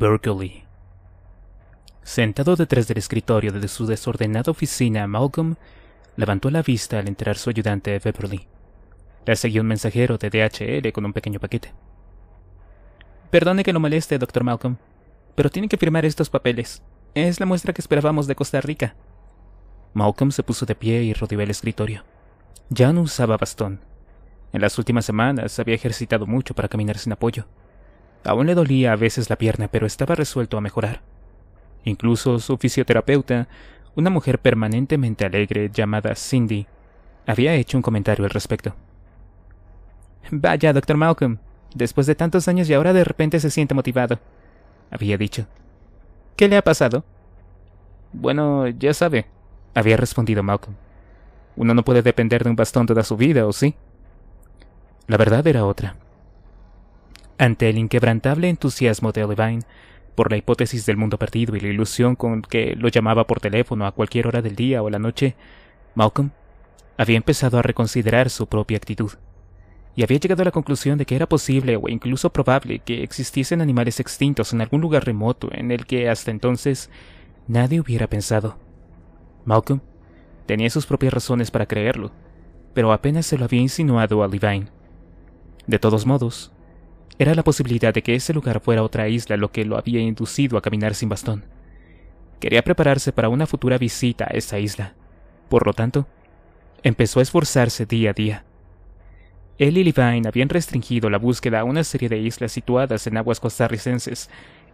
Berkeley. Sentado detrás del escritorio de su desordenada oficina, Malcolm levantó la vista al entrar su ayudante Beverly. Le seguía un mensajero de DHL con un pequeño paquete. Perdone que lo moleste, doctor Malcolm, pero tiene que firmar estos papeles. Es la muestra que esperábamos de Costa Rica. Malcolm se puso de pie y rodeó el escritorio. Ya no usaba bastón. En las últimas semanas había ejercitado mucho para caminar sin apoyo. Aún le dolía a veces la pierna, pero estaba resuelto a mejorar. Incluso su fisioterapeuta, una mujer permanentemente alegre llamada Cindy, había hecho un comentario al respecto. Vaya, doctor Malcolm, después de tantos años y ahora de repente se siente motivado, había dicho. ¿Qué le ha pasado? Bueno, ya sabe, había respondido Malcolm. Uno no puede depender de un bastón toda su vida, ¿o sí? La verdad era otra. Ante el inquebrantable entusiasmo de Levine por la hipótesis del mundo perdido y la ilusión con que lo llamaba por teléfono a cualquier hora del día o la noche, Malcolm había empezado a reconsiderar su propia actitud y había llegado a la conclusión de que era posible o incluso probable que existiesen animales extintos en algún lugar remoto en el que hasta entonces nadie hubiera pensado. Malcolm tenía sus propias razones para creerlo, pero apenas se lo había insinuado a Levine. De todos modos, era la posibilidad de que ese lugar fuera otra isla lo que lo había inducido a caminar sin bastón. Quería prepararse para una futura visita a esa isla. Por lo tanto, empezó a esforzarse día a día. Él y Levine habían restringido la búsqueda a una serie de islas situadas en aguas costarricenses,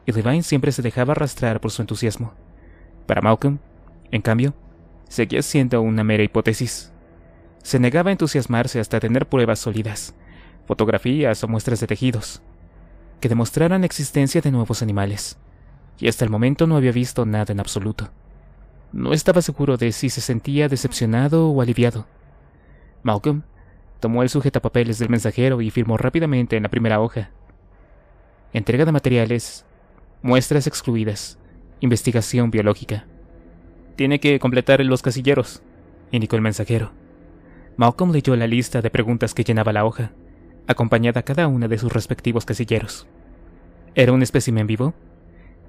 y Levine siempre se dejaba arrastrar por su entusiasmo. Para Malcolm, en cambio, seguía siendo una mera hipótesis. Se negaba a entusiasmarse hasta tener pruebas sólidas, fotografías o muestras de tejidos, que demostraran la existencia de nuevos animales, y hasta el momento no había visto nada en absoluto. No estaba seguro de si se sentía decepcionado o aliviado. Malcolm tomó el sujetapapeles del mensajero y firmó rápidamente en la primera hoja. Entrega de materiales, muestras excluidas, investigación biológica. Tiene que completar los casilleros, indicó el mensajero. Malcolm leyó la lista de preguntas que llenaba la hoja acompañada cada una de sus respectivos casilleros. ¿Era un espécimen vivo?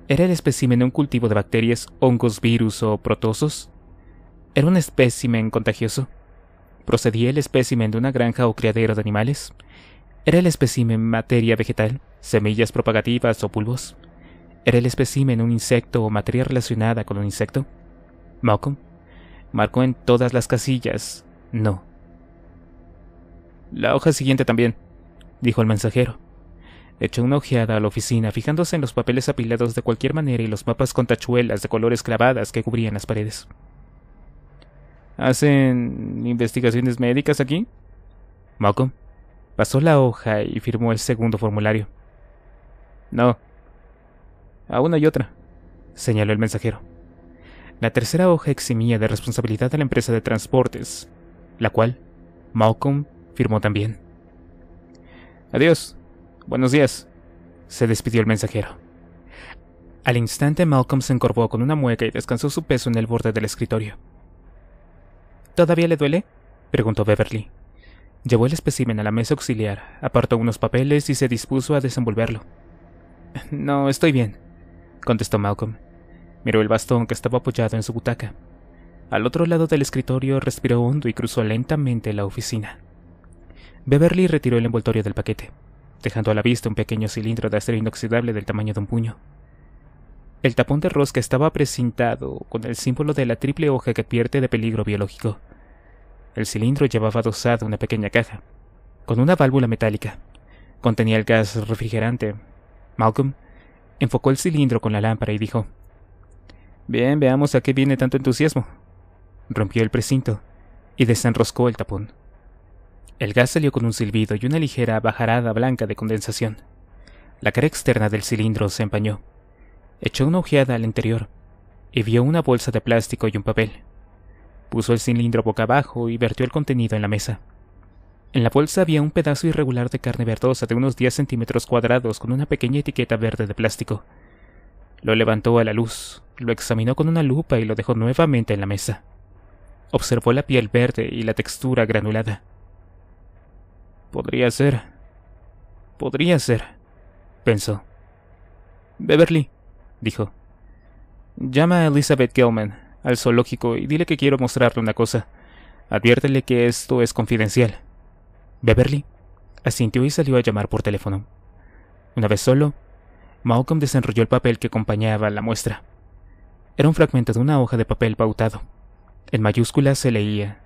¿Era el espécimen un cultivo de bacterias, hongos, virus o protosos? ¿Era un espécimen contagioso? ¿Procedía el espécimen de una granja o criadero de animales? ¿Era el espécimen materia vegetal, semillas propagativas o pulvos? ¿Era el espécimen un insecto o materia relacionada con un insecto? Malcolm marcó en todas las casillas no. La hoja siguiente también, dijo el mensajero. Echó una ojeada a la oficina, fijándose en los papeles apilados de cualquier manera y los mapas con tachuelas de colores clavadas que cubrían las paredes. ¿Hacen investigaciones médicas aquí? Malcolm pasó la hoja y firmó el segundo formulario. No. A una y otra, señaló el mensajero. La tercera hoja eximía de responsabilidad a la empresa de transportes, la cual Malcolm firmó también. Adiós. Buenos días. Se despidió el mensajero. Al instante Malcolm se encorvó con una mueca y descansó su peso en el borde del escritorio. ¿Todavía le duele? preguntó Beverly. Llevó el espécimen a la mesa auxiliar, apartó unos papeles y se dispuso a desenvolverlo. No, estoy bien, contestó Malcolm. Miró el bastón que estaba apoyado en su butaca. Al otro lado del escritorio respiró hondo y cruzó lentamente la oficina. Beverly retiró el envoltorio del paquete, dejando a la vista un pequeño cilindro de acero inoxidable del tamaño de un puño. El tapón de rosca estaba precintado con el símbolo de la triple hoja que advierte de peligro biológico. El cilindro llevaba adosada una pequeña caja, con una válvula metálica. Contenía el gas refrigerante. Malcolm enfocó el cilindro con la lámpara y dijo, Bien, veamos a qué viene tanto entusiasmo. Rompió el precinto y desenroscó el tapón. El gas salió con un silbido y una ligera bajarada blanca de condensación. La cara externa del cilindro se empañó. Echó una ojeada al interior y vio una bolsa de plástico y un papel. Puso el cilindro boca abajo y vertió el contenido en la mesa. En la bolsa había un pedazo irregular de carne verdosa de unos 10 centímetros cuadrados con una pequeña etiqueta verde de plástico. Lo levantó a la luz, lo examinó con una lupa y lo dejó nuevamente en la mesa. Observó la piel verde y la textura granulada. Podría ser. Podría ser, pensó. Beverly, dijo. Llama a Elizabeth Gelman, al zoológico, y dile que quiero mostrarle una cosa. Adviértele que esto es confidencial. Beverly asintió y salió a llamar por teléfono. Una vez solo, Malcolm desenrolló el papel que acompañaba la muestra. Era un fragmento de una hoja de papel pautado. En mayúsculas se leía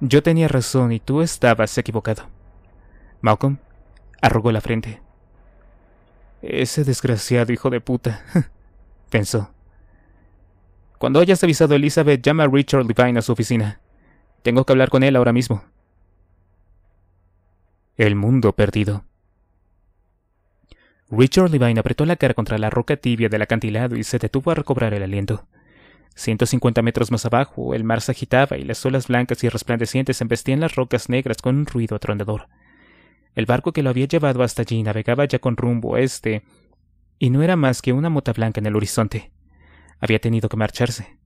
Yo tenía razón y tú estabas equivocado. Malcolm arrugó la frente. Ese desgraciado hijo de puta, pensó. Cuando hayas avisado a Elizabeth, llama a Richard Levine a su oficina. Tengo que hablar con él ahora mismo. El mundo perdido. Richard Levine apretó la cara contra la roca tibia del acantilado y se detuvo a recobrar el aliento. 150 metros más abajo, el mar se agitaba y las olas blancas y resplandecientes embestían las rocas negras con un ruido atrondador. El barco que lo había llevado hasta allí navegaba ya con rumbo este, y no era más que una mota blanca en el horizonte. Había tenido que marcharse,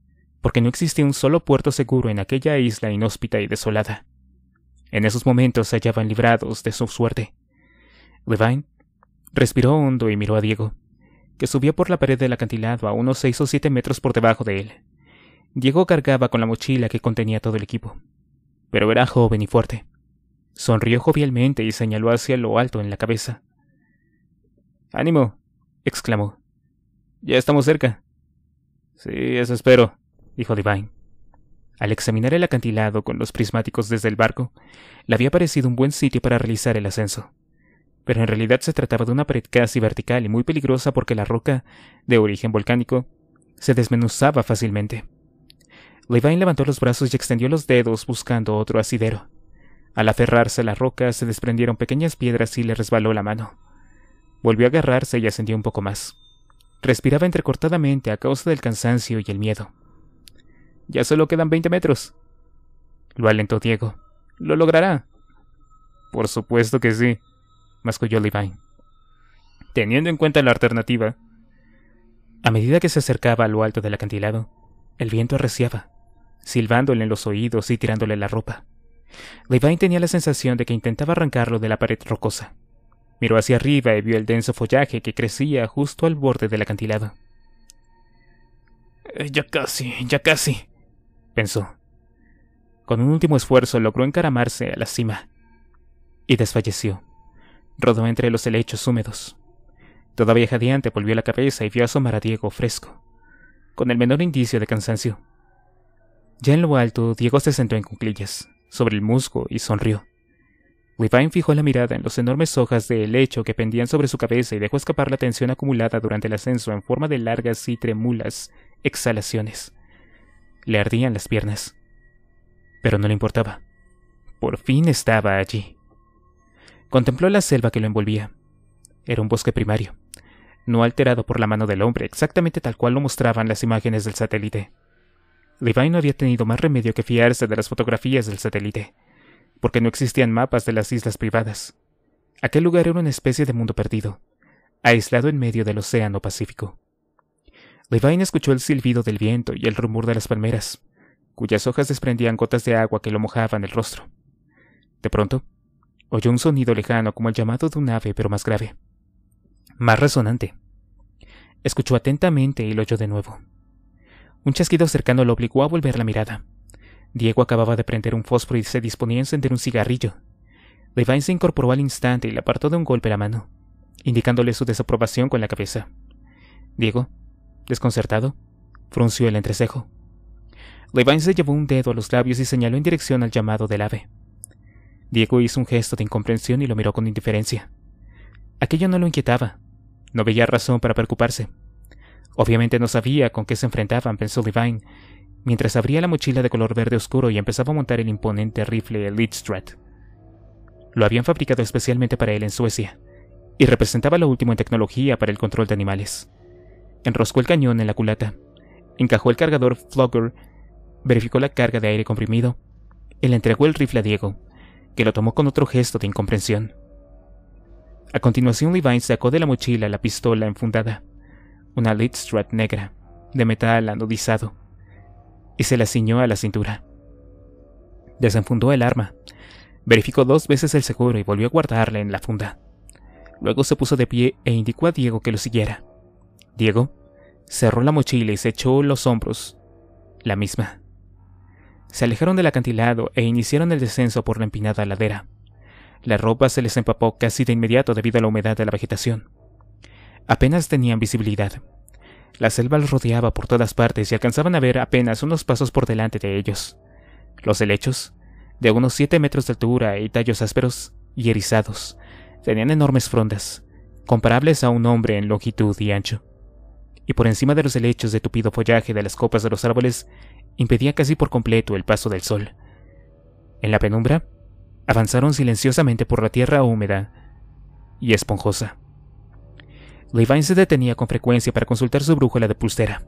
porque no existía un solo puerto seguro en aquella isla inhóspita y desolada. En esos momentos se hallaban librados de su suerte. Levine respiró hondo y miró a Diego, que subió por la pared del acantilado a unos seis o siete metros por debajo de él. Diego cargaba con la mochila que contenía todo el equipo, pero era joven y fuerte Sonrió jovialmente y señaló hacia lo alto en la cabeza. Ánimo, exclamó. Ya estamos cerca. Sí, eso espero, dijo Divine. Al examinar el acantilado con los prismáticos desde el barco, le había parecido un buen sitio para realizar el ascenso. Pero en realidad se trataba de una pared casi vertical y muy peligrosa porque la roca, de origen volcánico, se desmenuzaba fácilmente. Levine levantó los brazos y extendió los dedos buscando otro asidero. Al aferrarse a la roca, se desprendieron pequeñas piedras y le resbaló la mano. Volvió a agarrarse y ascendió un poco más. Respiraba entrecortadamente a causa del cansancio y el miedo. Ya solo quedan veinte metros. Lo alentó Diego. Lo logrará. Por supuesto que sí, masculló Levine. Teniendo en cuenta la alternativa. A medida que se acercaba a lo alto del acantilado, el viento arreciaba, silbándole en los oídos y tirándole la ropa. Levine tenía la sensación de que intentaba arrancarlo de la pared rocosa. Miró hacia arriba y vio el denso follaje que crecía justo al borde del acantilado. Eh, ya casi, ya casi, pensó. Con un último esfuerzo logró encaramarse a la cima. Y desfalleció. Rodó entre los helechos húmedos. Todavía jadeante volvió la cabeza y vio asomar a Diego fresco, con el menor indicio de cansancio. Ya en lo alto, Diego se sentó en cuclillas sobre el musgo y sonrió. Levine fijó la mirada en las enormes hojas de helecho que pendían sobre su cabeza y dejó escapar la tensión acumulada durante el ascenso en forma de largas y tremulas exhalaciones. Le ardían las piernas. Pero no le importaba. Por fin estaba allí. Contempló la selva que lo envolvía. Era un bosque primario, no alterado por la mano del hombre, exactamente tal cual lo mostraban las imágenes del satélite. Levine no había tenido más remedio que fiarse de las fotografías del satélite, porque no existían mapas de las islas privadas. Aquel lugar era una especie de mundo perdido, aislado en medio del Océano Pacífico. Levine escuchó el silbido del viento y el rumor de las palmeras, cuyas hojas desprendían gotas de agua que lo mojaban el rostro. De pronto, oyó un sonido lejano como el llamado de un ave, pero más grave, más resonante. Escuchó atentamente y lo oyó de nuevo. Un chasquido cercano lo obligó a volver la mirada. Diego acababa de prender un fósforo y se disponía a encender un cigarrillo. Levine se incorporó al instante y le apartó de un golpe la mano, indicándole su desaprobación con la cabeza. Diego, desconcertado, frunció el entrecejo. Levine se llevó un dedo a los labios y señaló en dirección al llamado del ave. Diego hizo un gesto de incomprensión y lo miró con indiferencia. Aquello no lo inquietaba. No veía razón para preocuparse. Obviamente no sabía con qué se enfrentaban, pensó Levine, mientras abría la mochila de color verde oscuro y empezaba a montar el imponente rifle Lidstrat. Lo habían fabricado especialmente para él en Suecia, y representaba lo último en tecnología para el control de animales. Enroscó el cañón en la culata, encajó el cargador Flogger, verificó la carga de aire comprimido y le entregó el rifle a Diego, que lo tomó con otro gesto de incomprensión. A continuación, Levine sacó de la mochila la pistola enfundada una lead negra, de metal anodizado, y se la ciñó a la cintura. Desenfundó el arma, verificó dos veces el seguro y volvió a guardarla en la funda. Luego se puso de pie e indicó a Diego que lo siguiera. Diego cerró la mochila y se echó los hombros, la misma. Se alejaron del acantilado e iniciaron el descenso por la empinada ladera. La ropa se les empapó casi de inmediato debido a la humedad de la vegetación apenas tenían visibilidad. La selva los rodeaba por todas partes y alcanzaban a ver apenas unos pasos por delante de ellos. Los helechos, de unos siete metros de altura y tallos ásperos y erizados, tenían enormes frondas, comparables a un hombre en longitud y ancho. Y por encima de los helechos de tupido follaje de las copas de los árboles, impedía casi por completo el paso del sol. En la penumbra, avanzaron silenciosamente por la tierra húmeda y esponjosa. Levine se detenía con frecuencia para consultar su brújula de pulsera.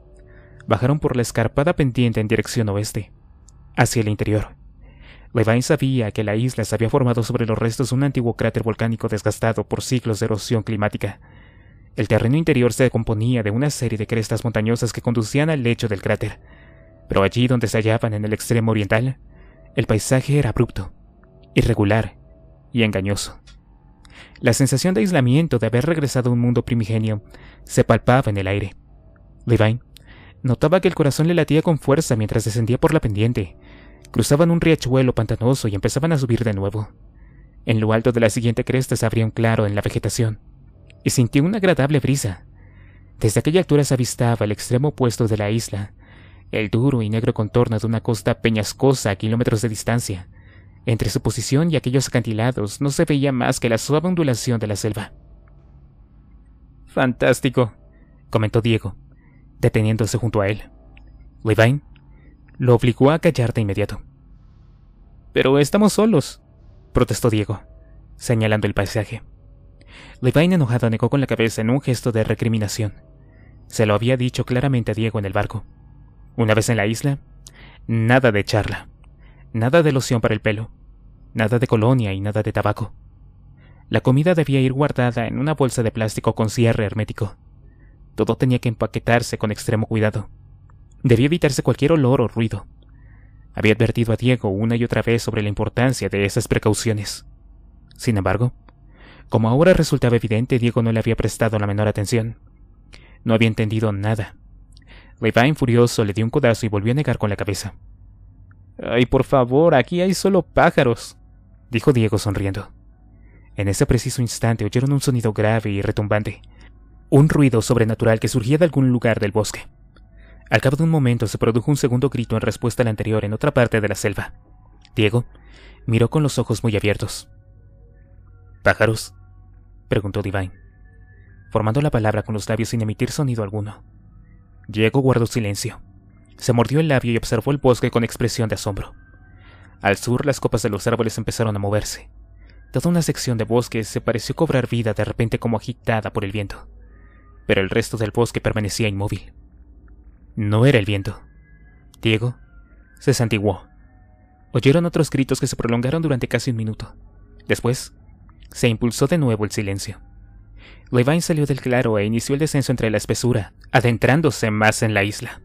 Bajaron por la escarpada pendiente en dirección oeste, hacia el interior. Levine sabía que la isla se había formado sobre los restos de un antiguo cráter volcánico desgastado por siglos de erosión climática. El terreno interior se componía de una serie de crestas montañosas que conducían al lecho del cráter, pero allí donde se hallaban en el extremo oriental, el paisaje era abrupto, irregular y engañoso. La sensación de aislamiento de haber regresado a un mundo primigenio se palpaba en el aire. Levine notaba que el corazón le latía con fuerza mientras descendía por la pendiente. Cruzaban un riachuelo pantanoso y empezaban a subir de nuevo. En lo alto de la siguiente cresta se abría un claro en la vegetación, y sintió una agradable brisa. Desde aquella altura se avistaba el extremo opuesto de la isla, el duro y negro contorno de una costa peñascosa a kilómetros de distancia. Entre su posición y aquellos acantilados no se veía más que la suave ondulación de la selva. Fantástico, comentó Diego, deteniéndose junto a él. Levine lo obligó a callar de inmediato. Pero estamos solos, protestó Diego, señalando el paisaje. Levine enojado negó con la cabeza en un gesto de recriminación. Se lo había dicho claramente a Diego en el barco. Una vez en la isla, nada de charla, nada de loción para el pelo, nada de colonia y nada de tabaco. La comida debía ir guardada en una bolsa de plástico con cierre hermético. Todo tenía que empaquetarse con extremo cuidado. Debía evitarse cualquier olor o ruido. Había advertido a Diego una y otra vez sobre la importancia de esas precauciones. Sin embargo, como ahora resultaba evidente, Diego no le había prestado la menor atención. No había entendido nada. Levine, furioso, le dio un codazo y volvió a negar con la cabeza. Ay, por favor, aquí hay solo pájaros dijo Diego sonriendo. En ese preciso instante oyeron un sonido grave y retumbante, un ruido sobrenatural que surgía de algún lugar del bosque. Al cabo de un momento se produjo un segundo grito en respuesta al anterior en otra parte de la selva. Diego miró con los ojos muy abiertos. ¿Pájaros? preguntó Divine, formando la palabra con los labios sin emitir sonido alguno. Diego guardó silencio. Se mordió el labio y observó el bosque con expresión de asombro. Al sur las copas de los árboles empezaron a moverse. Toda una sección de bosque se pareció cobrar vida de repente como agitada por el viento, pero el resto del bosque permanecía inmóvil. No era el viento. Diego se santiguó. Oyeron otros gritos que se prolongaron durante casi un minuto. Después, se impulsó de nuevo el silencio. Levine salió del claro e inició el descenso entre la espesura, adentrándose más en la isla.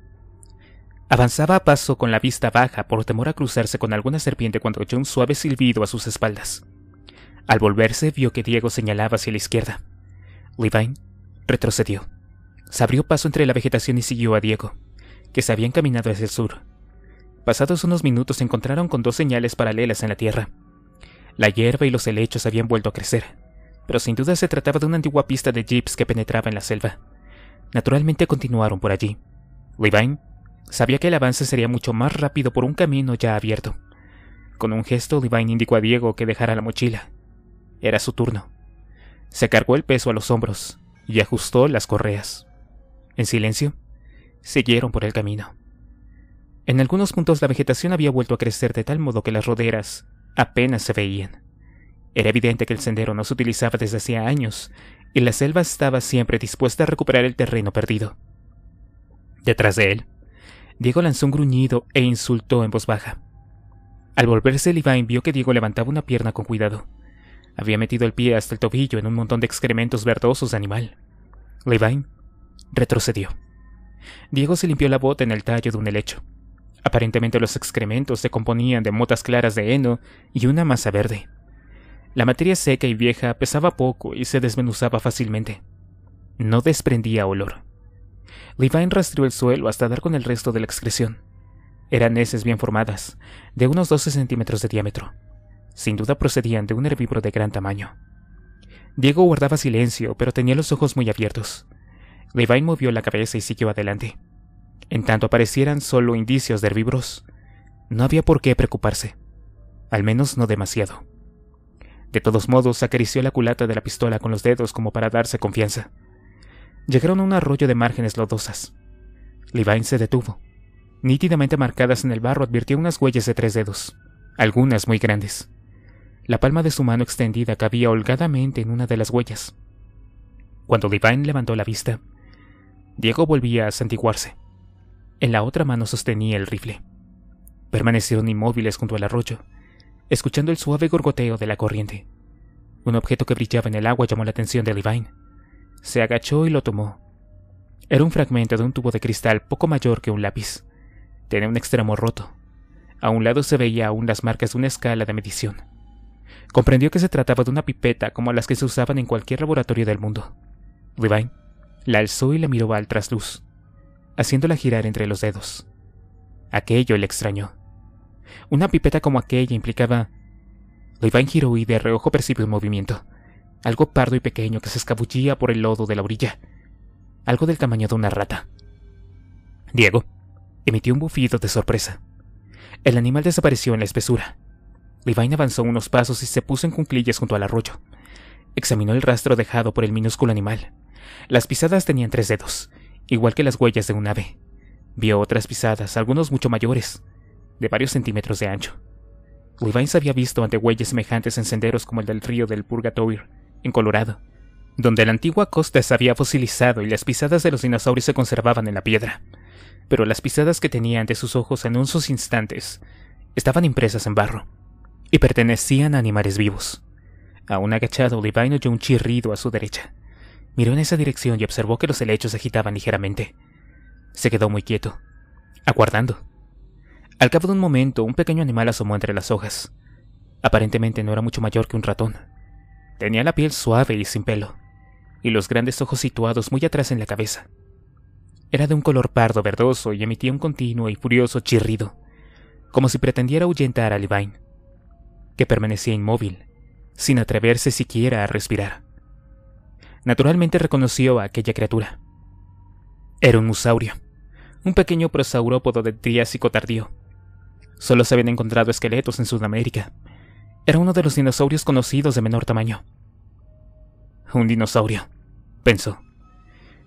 Avanzaba a paso con la vista baja por temor a cruzarse con alguna serpiente cuando oyó un suave silbido a sus espaldas. Al volverse vio que Diego señalaba hacia la izquierda. Levine retrocedió. Se abrió paso entre la vegetación y siguió a Diego, que se había encaminado hacia el sur. Pasados unos minutos se encontraron con dos señales paralelas en la tierra. La hierba y los helechos habían vuelto a crecer, pero sin duda se trataba de una antigua pista de jeeps que penetraba en la selva. Naturalmente continuaron por allí. Levine Sabía que el avance sería mucho más rápido por un camino ya abierto. Con un gesto, Divine indicó a Diego que dejara la mochila. Era su turno. Se cargó el peso a los hombros y ajustó las correas. En silencio, siguieron por el camino. En algunos puntos la vegetación había vuelto a crecer de tal modo que las roderas apenas se veían. Era evidente que el sendero no se utilizaba desde hacía años y la selva estaba siempre dispuesta a recuperar el terreno perdido. Detrás de él, Diego lanzó un gruñido e insultó en voz baja. Al volverse, Levine vio que Diego levantaba una pierna con cuidado. Había metido el pie hasta el tobillo en un montón de excrementos verdosos de animal. Levine retrocedió. Diego se limpió la bota en el tallo de un helecho. Aparentemente los excrementos se componían de motas claras de heno y una masa verde. La materia seca y vieja pesaba poco y se desmenuzaba fácilmente. No desprendía olor. Levine rastreó el suelo hasta dar con el resto de la excreción. Eran heces bien formadas, de unos 12 centímetros de diámetro. Sin duda procedían de un herbívoro de gran tamaño. Diego guardaba silencio, pero tenía los ojos muy abiertos. Levine movió la cabeza y siguió adelante. En tanto aparecieran solo indicios de herbívoros, no había por qué preocuparse. Al menos no demasiado. De todos modos, acarició la culata de la pistola con los dedos como para darse confianza llegaron a un arroyo de márgenes lodosas. Levine se detuvo. Nítidamente marcadas en el barro advirtió unas huellas de tres dedos, algunas muy grandes. La palma de su mano extendida cabía holgadamente en una de las huellas. Cuando Levine levantó la vista, Diego volvía a santiguarse. En la otra mano sostenía el rifle. Permanecieron inmóviles junto al arroyo, escuchando el suave gorgoteo de la corriente. Un objeto que brillaba en el agua llamó la atención de Levine. Se agachó y lo tomó. Era un fragmento de un tubo de cristal poco mayor que un lápiz. Tenía un extremo roto. A un lado se veía aún las marcas de una escala de medición. Comprendió que se trataba de una pipeta como las que se usaban en cualquier laboratorio del mundo. Levine la alzó y la miró al trasluz, haciéndola girar entre los dedos. Aquello le extrañó. Una pipeta como aquella implicaba. Levine giró y de reojo percibió un movimiento algo pardo y pequeño que se escabullía por el lodo de la orilla, algo del tamaño de una rata. Diego emitió un bufido de sorpresa. El animal desapareció en la espesura. Levine avanzó unos pasos y se puso en cunclillas junto al arroyo. Examinó el rastro dejado por el minúsculo animal. Las pisadas tenían tres dedos, igual que las huellas de un ave. Vio otras pisadas, algunos mucho mayores, de varios centímetros de ancho. Levine se había visto ante huellas semejantes en senderos como el del río del Purgatorio en Colorado, donde la antigua costa se había fosilizado y las pisadas de los dinosaurios se conservaban en la piedra. Pero las pisadas que tenía ante sus ojos en unos instantes estaban impresas en barro y pertenecían a animales vivos. Aún agachado, divino oyó un chirrido a su derecha. Miró en esa dirección y observó que los helechos se agitaban ligeramente. Se quedó muy quieto, aguardando. Al cabo de un momento, un pequeño animal asomó entre las hojas. Aparentemente no era mucho mayor que un ratón. Tenía la piel suave y sin pelo, y los grandes ojos situados muy atrás en la cabeza. Era de un color pardo verdoso y emitía un continuo y furioso chirrido, como si pretendiera ahuyentar a Levine, que permanecía inmóvil, sin atreverse siquiera a respirar. Naturalmente reconoció a aquella criatura. Era un musaurio, un pequeño prosaurópodo del Triásico tardío. Solo se habían encontrado esqueletos en Sudamérica era uno de los dinosaurios conocidos de menor tamaño. Un dinosaurio, pensó.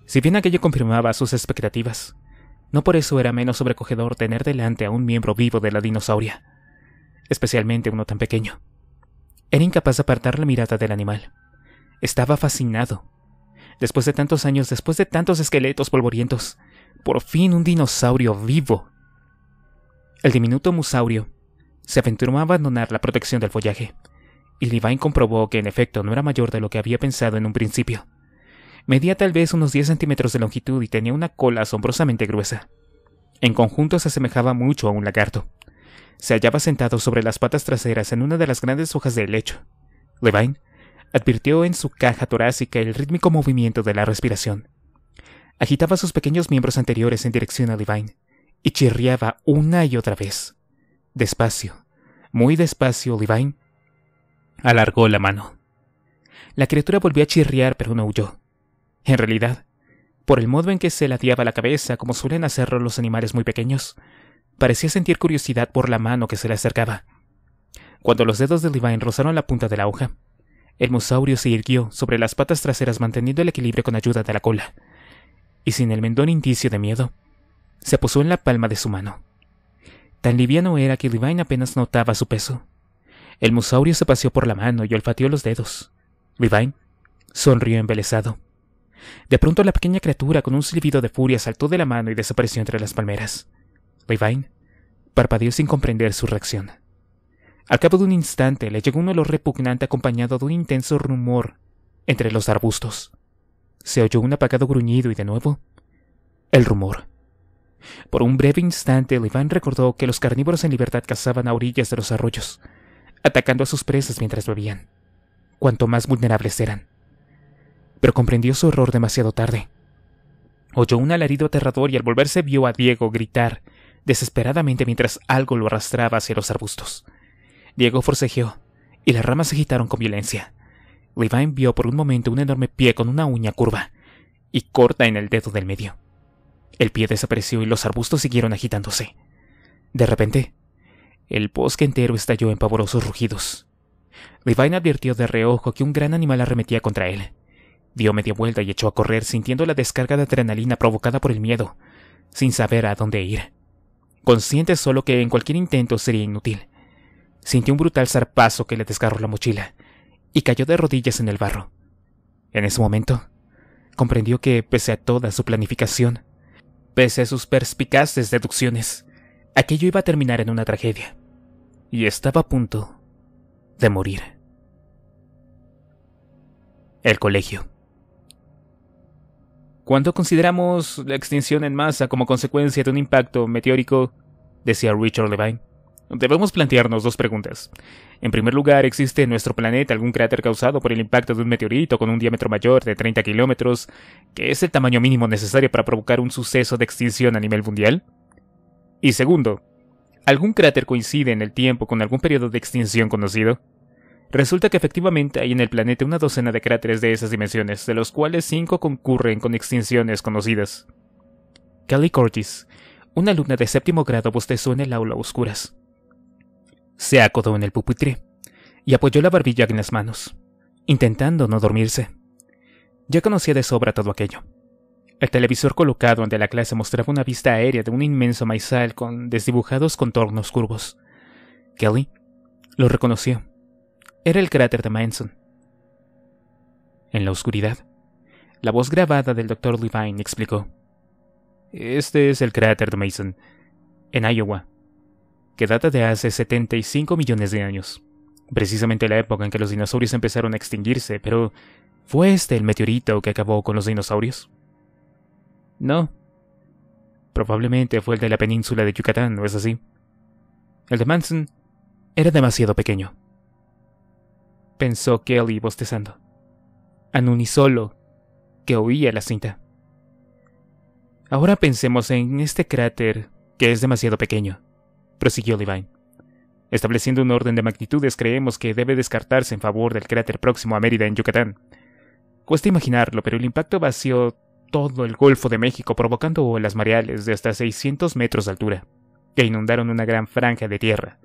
Si bien aquello confirmaba sus expectativas, no por eso era menos sobrecogedor tener delante a un miembro vivo de la dinosauria, especialmente uno tan pequeño. Era incapaz de apartar la mirada del animal. Estaba fascinado. Después de tantos años, después de tantos esqueletos polvorientos, por fin un dinosaurio vivo. El diminuto musaurio se aventuró a abandonar la protección del follaje, y Levine comprobó que en efecto no era mayor de lo que había pensado en un principio. Medía tal vez unos 10 centímetros de longitud y tenía una cola asombrosamente gruesa. En conjunto se asemejaba mucho a un lagarto. Se hallaba sentado sobre las patas traseras en una de las grandes hojas del lecho. Levine advirtió en su caja torácica el rítmico movimiento de la respiración. Agitaba sus pequeños miembros anteriores en dirección a Levine y chirriaba una y otra vez. Despacio, muy despacio, Levine. Alargó la mano. La criatura volvió a chirriar, pero no huyó. En realidad, por el modo en que se ladeaba la cabeza, como suelen hacerlo los animales muy pequeños, parecía sentir curiosidad por la mano que se le acercaba. Cuando los dedos de Levine rozaron la punta de la hoja, el musaurio se irguió sobre las patas traseras manteniendo el equilibrio con ayuda de la cola, y sin el menor indicio de miedo, se posó en la palma de su mano. Tan liviano era que livain apenas notaba su peso. El musaurio se paseó por la mano y olfateó los dedos. livain sonrió embelesado. De pronto la pequeña criatura con un silbido de furia saltó de la mano y desapareció entre las palmeras. livain parpadeó sin comprender su reacción. Al cabo de un instante le llegó un olor repugnante acompañado de un intenso rumor entre los arbustos. Se oyó un apagado gruñido y de nuevo el rumor. Por un breve instante, Leván recordó que los carnívoros en libertad cazaban a orillas de los arroyos, atacando a sus presas mientras bebían, cuanto más vulnerables eran. Pero comprendió su horror demasiado tarde. Oyó un alarido aterrador y al volverse vio a Diego gritar desesperadamente mientras algo lo arrastraba hacia los arbustos. Diego forcejeó y las ramas se agitaron con violencia. Levine vio por un momento un enorme pie con una uña curva y corta en el dedo del medio. El pie desapareció y los arbustos siguieron agitándose. De repente, el bosque entero estalló en pavorosos rugidos. Divine advirtió de reojo que un gran animal arremetía contra él. Dio media vuelta y echó a correr sintiendo la descarga de adrenalina provocada por el miedo, sin saber a dónde ir. Consciente solo que en cualquier intento sería inútil. Sintió un brutal zarpazo que le desgarró la mochila y cayó de rodillas en el barro. En ese momento, comprendió que, pese a toda su planificación, Pese a sus perspicaces deducciones, aquello iba a terminar en una tragedia. Y estaba a punto de morir. El colegio. Cuando consideramos la extinción en masa como consecuencia de un impacto meteórico, decía Richard Levine, Debemos plantearnos dos preguntas. En primer lugar, ¿existe en nuestro planeta algún cráter causado por el impacto de un meteorito con un diámetro mayor de 30 kilómetros, que es el tamaño mínimo necesario para provocar un suceso de extinción a nivel mundial? Y segundo, ¿algún cráter coincide en el tiempo con algún periodo de extinción conocido? Resulta que efectivamente hay en el planeta una docena de cráteres de esas dimensiones, de los cuales cinco concurren con extinciones conocidas. Kelly Curtis, una alumna de séptimo grado, bostezó en el aula oscuras se acodó en el pupitre y apoyó la barbilla en las manos, intentando no dormirse. Ya conocía de sobra todo aquello. El televisor colocado ante la clase mostraba una vista aérea de un inmenso maizal con desdibujados contornos curvos. Kelly lo reconoció. Era el cráter de Manson. En la oscuridad, la voz grabada del doctor Levine explicó. Este es el cráter de Mason, en Iowa, que data de hace 75 millones de años, precisamente la época en que los dinosaurios empezaron a extinguirse, pero ¿fue este el meteorito que acabó con los dinosaurios? No. Probablemente fue el de la península de Yucatán, ¿no es así? El de Manson era demasiado pequeño. Pensó Kelly bostezando. Anunisolo, que oía la cinta. Ahora pensemos en este cráter que es demasiado pequeño prosiguió Levine. Estableciendo un orden de magnitudes, creemos que debe descartarse en favor del cráter próximo a Mérida en Yucatán. Cuesta imaginarlo, pero el impacto vació todo el Golfo de México provocando olas mareales de hasta 600 metros de altura, que inundaron una gran franja de tierra.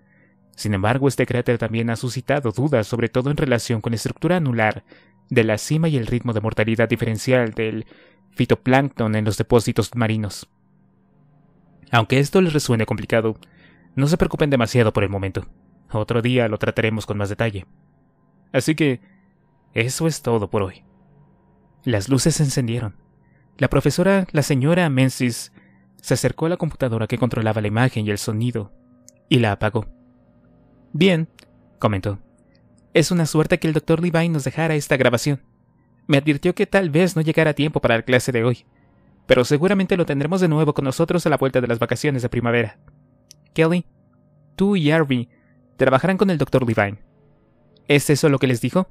Sin embargo, este cráter también ha suscitado dudas, sobre todo en relación con la estructura anular de la cima y el ritmo de mortalidad diferencial del fitoplancton en los depósitos marinos. Aunque esto les resuene complicado, no se preocupen demasiado por el momento. Otro día lo trataremos con más detalle. Así que, eso es todo por hoy. Las luces se encendieron. La profesora, la señora Menzies, se acercó a la computadora que controlaba la imagen y el sonido y la apagó. Bien, comentó. Es una suerte que el doctor Levine nos dejara esta grabación. Me advirtió que tal vez no llegara a tiempo para la clase de hoy, pero seguramente lo tendremos de nuevo con nosotros a la vuelta de las vacaciones de primavera. Kelly, tú y Harvey trabajarán con el Dr. Levine. ¿Es eso lo que les dijo?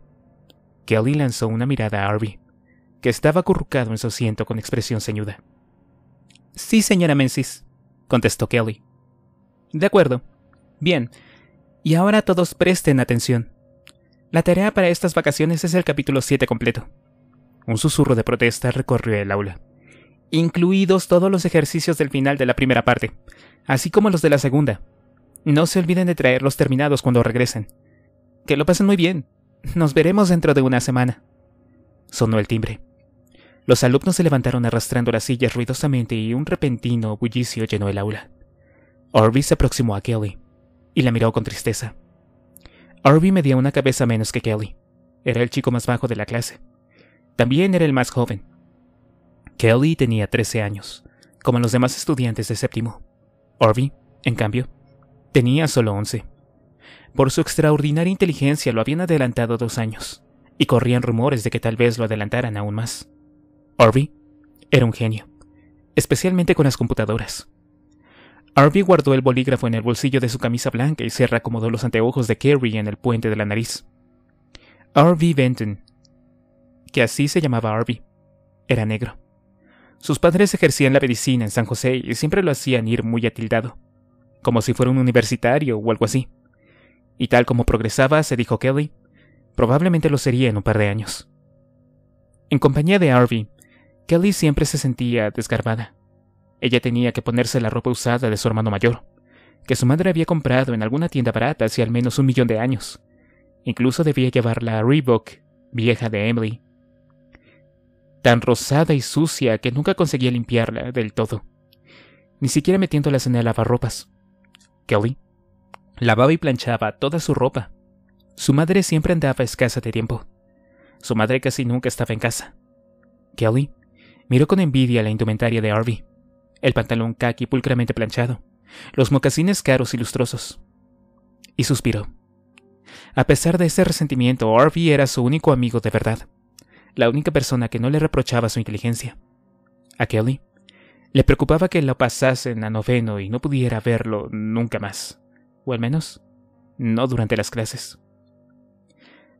Kelly lanzó una mirada a Harvey, que estaba acurrucado en su asiento con expresión ceñuda. Sí, señora Menzies, contestó Kelly. De acuerdo. Bien. Y ahora todos presten atención. La tarea para estas vacaciones es el capítulo 7 completo. Un susurro de protesta recorrió el aula incluidos todos los ejercicios del final de la primera parte, así como los de la segunda. No se olviden de traerlos terminados cuando regresen. Que lo pasen muy bien. Nos veremos dentro de una semana. Sonó el timbre. Los alumnos se levantaron arrastrando las sillas ruidosamente y un repentino bullicio llenó el aula. Orby se aproximó a Kelly y la miró con tristeza. Orby medía una cabeza menos que Kelly. Era el chico más bajo de la clase. También era el más joven. Kelly tenía 13 años, como los demás estudiantes de séptimo. Orby, en cambio, tenía solo 11. Por su extraordinaria inteligencia lo habían adelantado dos años, y corrían rumores de que tal vez lo adelantaran aún más. Orby era un genio, especialmente con las computadoras. Arby guardó el bolígrafo en el bolsillo de su camisa blanca y se reacomodó los anteojos de Kerry en el puente de la nariz. Arby Benton, que así se llamaba Arby, era negro. Sus padres ejercían la medicina en San José y siempre lo hacían ir muy atildado, como si fuera un universitario o algo así. Y tal como progresaba, se dijo Kelly, probablemente lo sería en un par de años. En compañía de Harvey, Kelly siempre se sentía desgarbada. Ella tenía que ponerse la ropa usada de su hermano mayor, que su madre había comprado en alguna tienda barata hace al menos un millón de años. Incluso debía llevar la Reebok, vieja de Emily, tan rosada y sucia que nunca conseguía limpiarla del todo, ni siquiera metiéndolas en el lavarropas. Kelly lavaba y planchaba toda su ropa. Su madre siempre andaba escasa de tiempo. Su madre casi nunca estaba en casa. Kelly miró con envidia la indumentaria de Harvey, el pantalón khaki pulcramente planchado, los mocasines caros y lustrosos. Y suspiró. A pesar de ese resentimiento, Harvey era su único amigo de verdad la única persona que no le reprochaba su inteligencia. A Kelly le preocupaba que lo pasasen a noveno y no pudiera verlo nunca más, o al menos no durante las clases.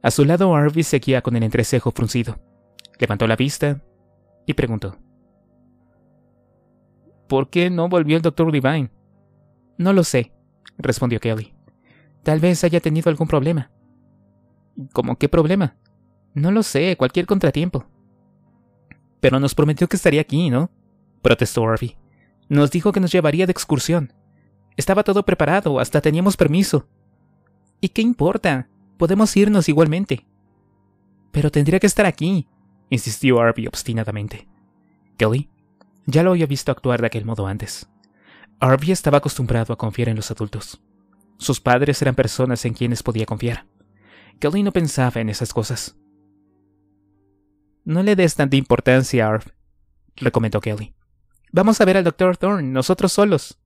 A su lado, Harvey seguía con el entrecejo fruncido. Levantó la vista y preguntó. ¿Por qué no volvió el doctor Divine? No lo sé, respondió Kelly. Tal vez haya tenido algún problema. ¿Cómo qué problema? No lo sé, cualquier contratiempo. Pero nos prometió que estaría aquí, ¿no? protestó Arby. Nos dijo que nos llevaría de excursión. Estaba todo preparado, hasta teníamos permiso. ¿Y qué importa? Podemos irnos igualmente. Pero tendría que estar aquí, insistió Arby obstinadamente. Kelly, ya lo había visto actuar de aquel modo antes. Arby estaba acostumbrado a confiar en los adultos. Sus padres eran personas en quienes podía confiar. Kelly no pensaba en esas cosas. No le des tanta importancia, Arf, recomendó Kelly. Vamos a ver al doctor Thorne, nosotros solos.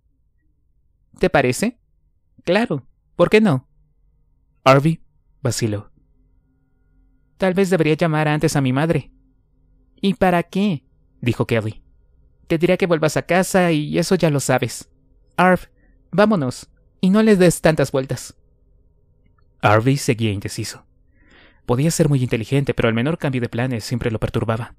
¿Te parece? Claro, ¿por qué no? Harvey vaciló. Tal vez debería llamar antes a mi madre. ¿Y para qué? dijo Kelly. Te diré que vuelvas a casa y eso ya lo sabes. Arv, vámonos, y no le des tantas vueltas. Harvey seguía indeciso. Podía ser muy inteligente, pero el menor cambio de planes siempre lo perturbaba.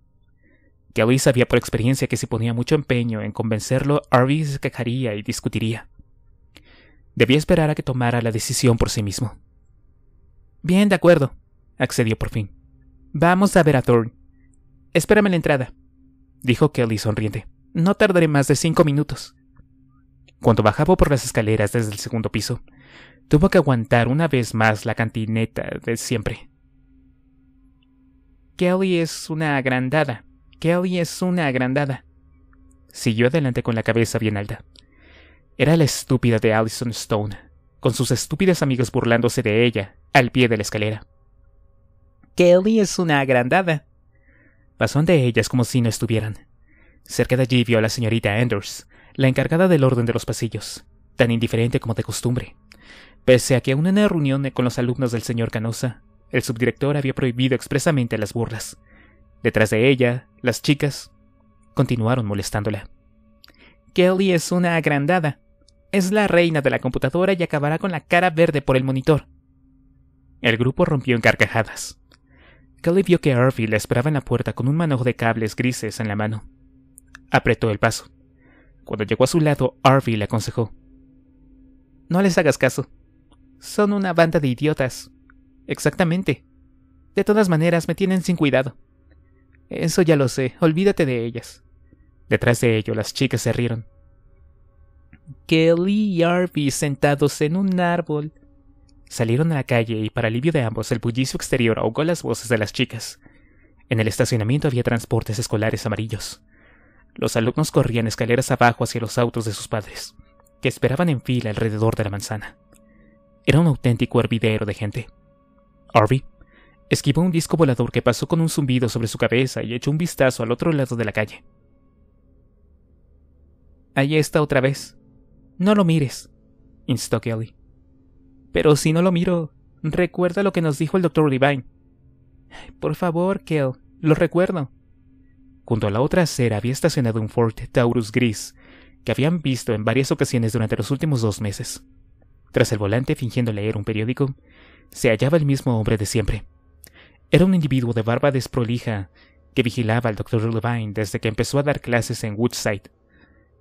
Kelly sabía por experiencia que si ponía mucho empeño en convencerlo, Arby se quejaría y discutiría. Debía esperar a que tomara la decisión por sí mismo. Bien, de acuerdo, accedió por fin. Vamos a ver a Thorne. Espérame la entrada, dijo Kelly sonriente. No tardaré más de cinco minutos. Cuando bajaba por las escaleras desde el segundo piso, tuvo que aguantar una vez más la cantineta de siempre. Kelly es una agrandada. Kelly es una agrandada. Siguió adelante con la cabeza bien alta. Era la estúpida de Allison Stone, con sus estúpidas amigos burlándose de ella al pie de la escalera. Kelly es una agrandada. Pasó ante ellas como si no estuvieran. Cerca de allí vio a la señorita Anders, la encargada del orden de los pasillos, tan indiferente como de costumbre. Pese a que aún en reunión con los alumnos del señor Canosa, el subdirector había prohibido expresamente las burlas. Detrás de ella, las chicas continuaron molestándola. Kelly es una agrandada. Es la reina de la computadora y acabará con la cara verde por el monitor. El grupo rompió en carcajadas. Kelly vio que Harvey la esperaba en la puerta con un manojo de cables grises en la mano. Apretó el paso. Cuando llegó a su lado, Harvey le aconsejó. No les hagas caso. Son una banda de idiotas. Exactamente. De todas maneras, me tienen sin cuidado. Eso ya lo sé, olvídate de ellas. Detrás de ello, las chicas se rieron. Kelly y Arby sentados en un árbol. Salieron a la calle y, para alivio de ambos, el bullicio exterior ahogó las voces de las chicas. En el estacionamiento había transportes escolares amarillos. Los alumnos corrían escaleras abajo hacia los autos de sus padres, que esperaban en fila alrededor de la manzana. Era un auténtico hervidero de gente. Arby esquivó un disco volador que pasó con un zumbido sobre su cabeza y echó un vistazo al otro lado de la calle. Ahí está otra vez. No lo mires, instó Kelly. Pero si no lo miro, recuerda lo que nos dijo el doctor Levine. Por favor, Kel, lo recuerdo. Junto a la otra acera había estacionado un Ford Taurus gris, que habían visto en varias ocasiones durante los últimos dos meses. Tras el volante fingiendo leer un periódico, se hallaba el mismo hombre de siempre. Era un individuo de barba desprolija que vigilaba al Dr. Levine desde que empezó a dar clases en Woodside.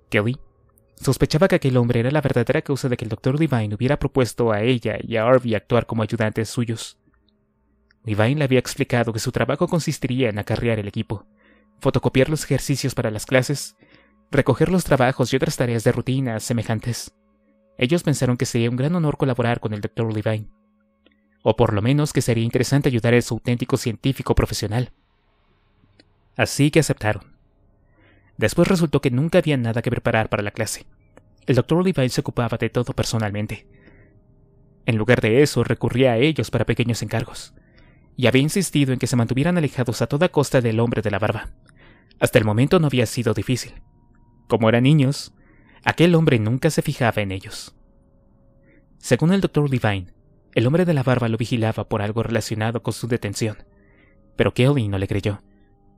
Kelly sospechaba que aquel hombre era la verdadera causa de que el Dr. Levine hubiera propuesto a ella y a Arby actuar como ayudantes suyos. Levine le había explicado que su trabajo consistiría en acarrear el equipo, fotocopiar los ejercicios para las clases, recoger los trabajos y otras tareas de rutina semejantes. Ellos pensaron que sería un gran honor colaborar con el Dr. Levine o por lo menos que sería interesante ayudar a su auténtico científico profesional. Así que aceptaron. Después resultó que nunca había nada que preparar para la clase. El doctor Levine se ocupaba de todo personalmente. En lugar de eso, recurría a ellos para pequeños encargos, y había insistido en que se mantuvieran alejados a toda costa del hombre de la barba. Hasta el momento no había sido difícil. Como eran niños, aquel hombre nunca se fijaba en ellos. Según el doctor Levine, el hombre de la barba lo vigilaba por algo relacionado con su detención, pero Kelly no le creyó.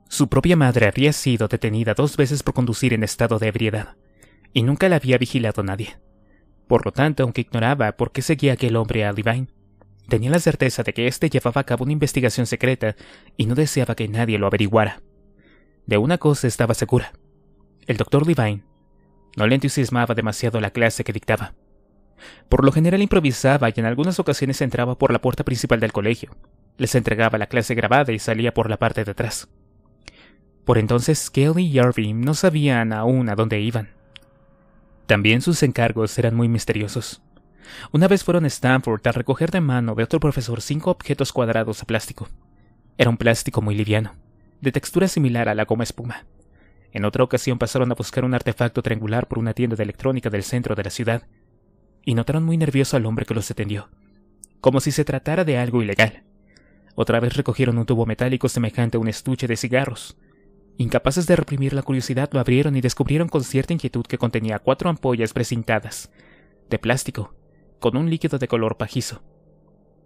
Su propia madre había sido detenida dos veces por conducir en estado de ebriedad, y nunca la había vigilado nadie. Por lo tanto, aunque ignoraba por qué seguía aquel hombre a Divine, tenía la certeza de que éste llevaba a cabo una investigación secreta y no deseaba que nadie lo averiguara. De una cosa estaba segura. El doctor Divine no le entusiasmaba demasiado la clase que dictaba. Por lo general improvisaba y en algunas ocasiones entraba por la puerta principal del colegio. Les entregaba la clase grabada y salía por la parte de atrás. Por entonces Kelly y Irving no sabían aún a dónde iban. También sus encargos eran muy misteriosos. Una vez fueron a Stanford a recoger de mano de otro profesor cinco objetos cuadrados de plástico. Era un plástico muy liviano, de textura similar a la goma espuma. En otra ocasión pasaron a buscar un artefacto triangular por una tienda de electrónica del centro de la ciudad, y notaron muy nervioso al hombre que los atendió, como si se tratara de algo ilegal. Otra vez recogieron un tubo metálico semejante a un estuche de cigarros. Incapaces de reprimir la curiosidad, lo abrieron y descubrieron con cierta inquietud que contenía cuatro ampollas precintadas, de plástico, con un líquido de color pajizo.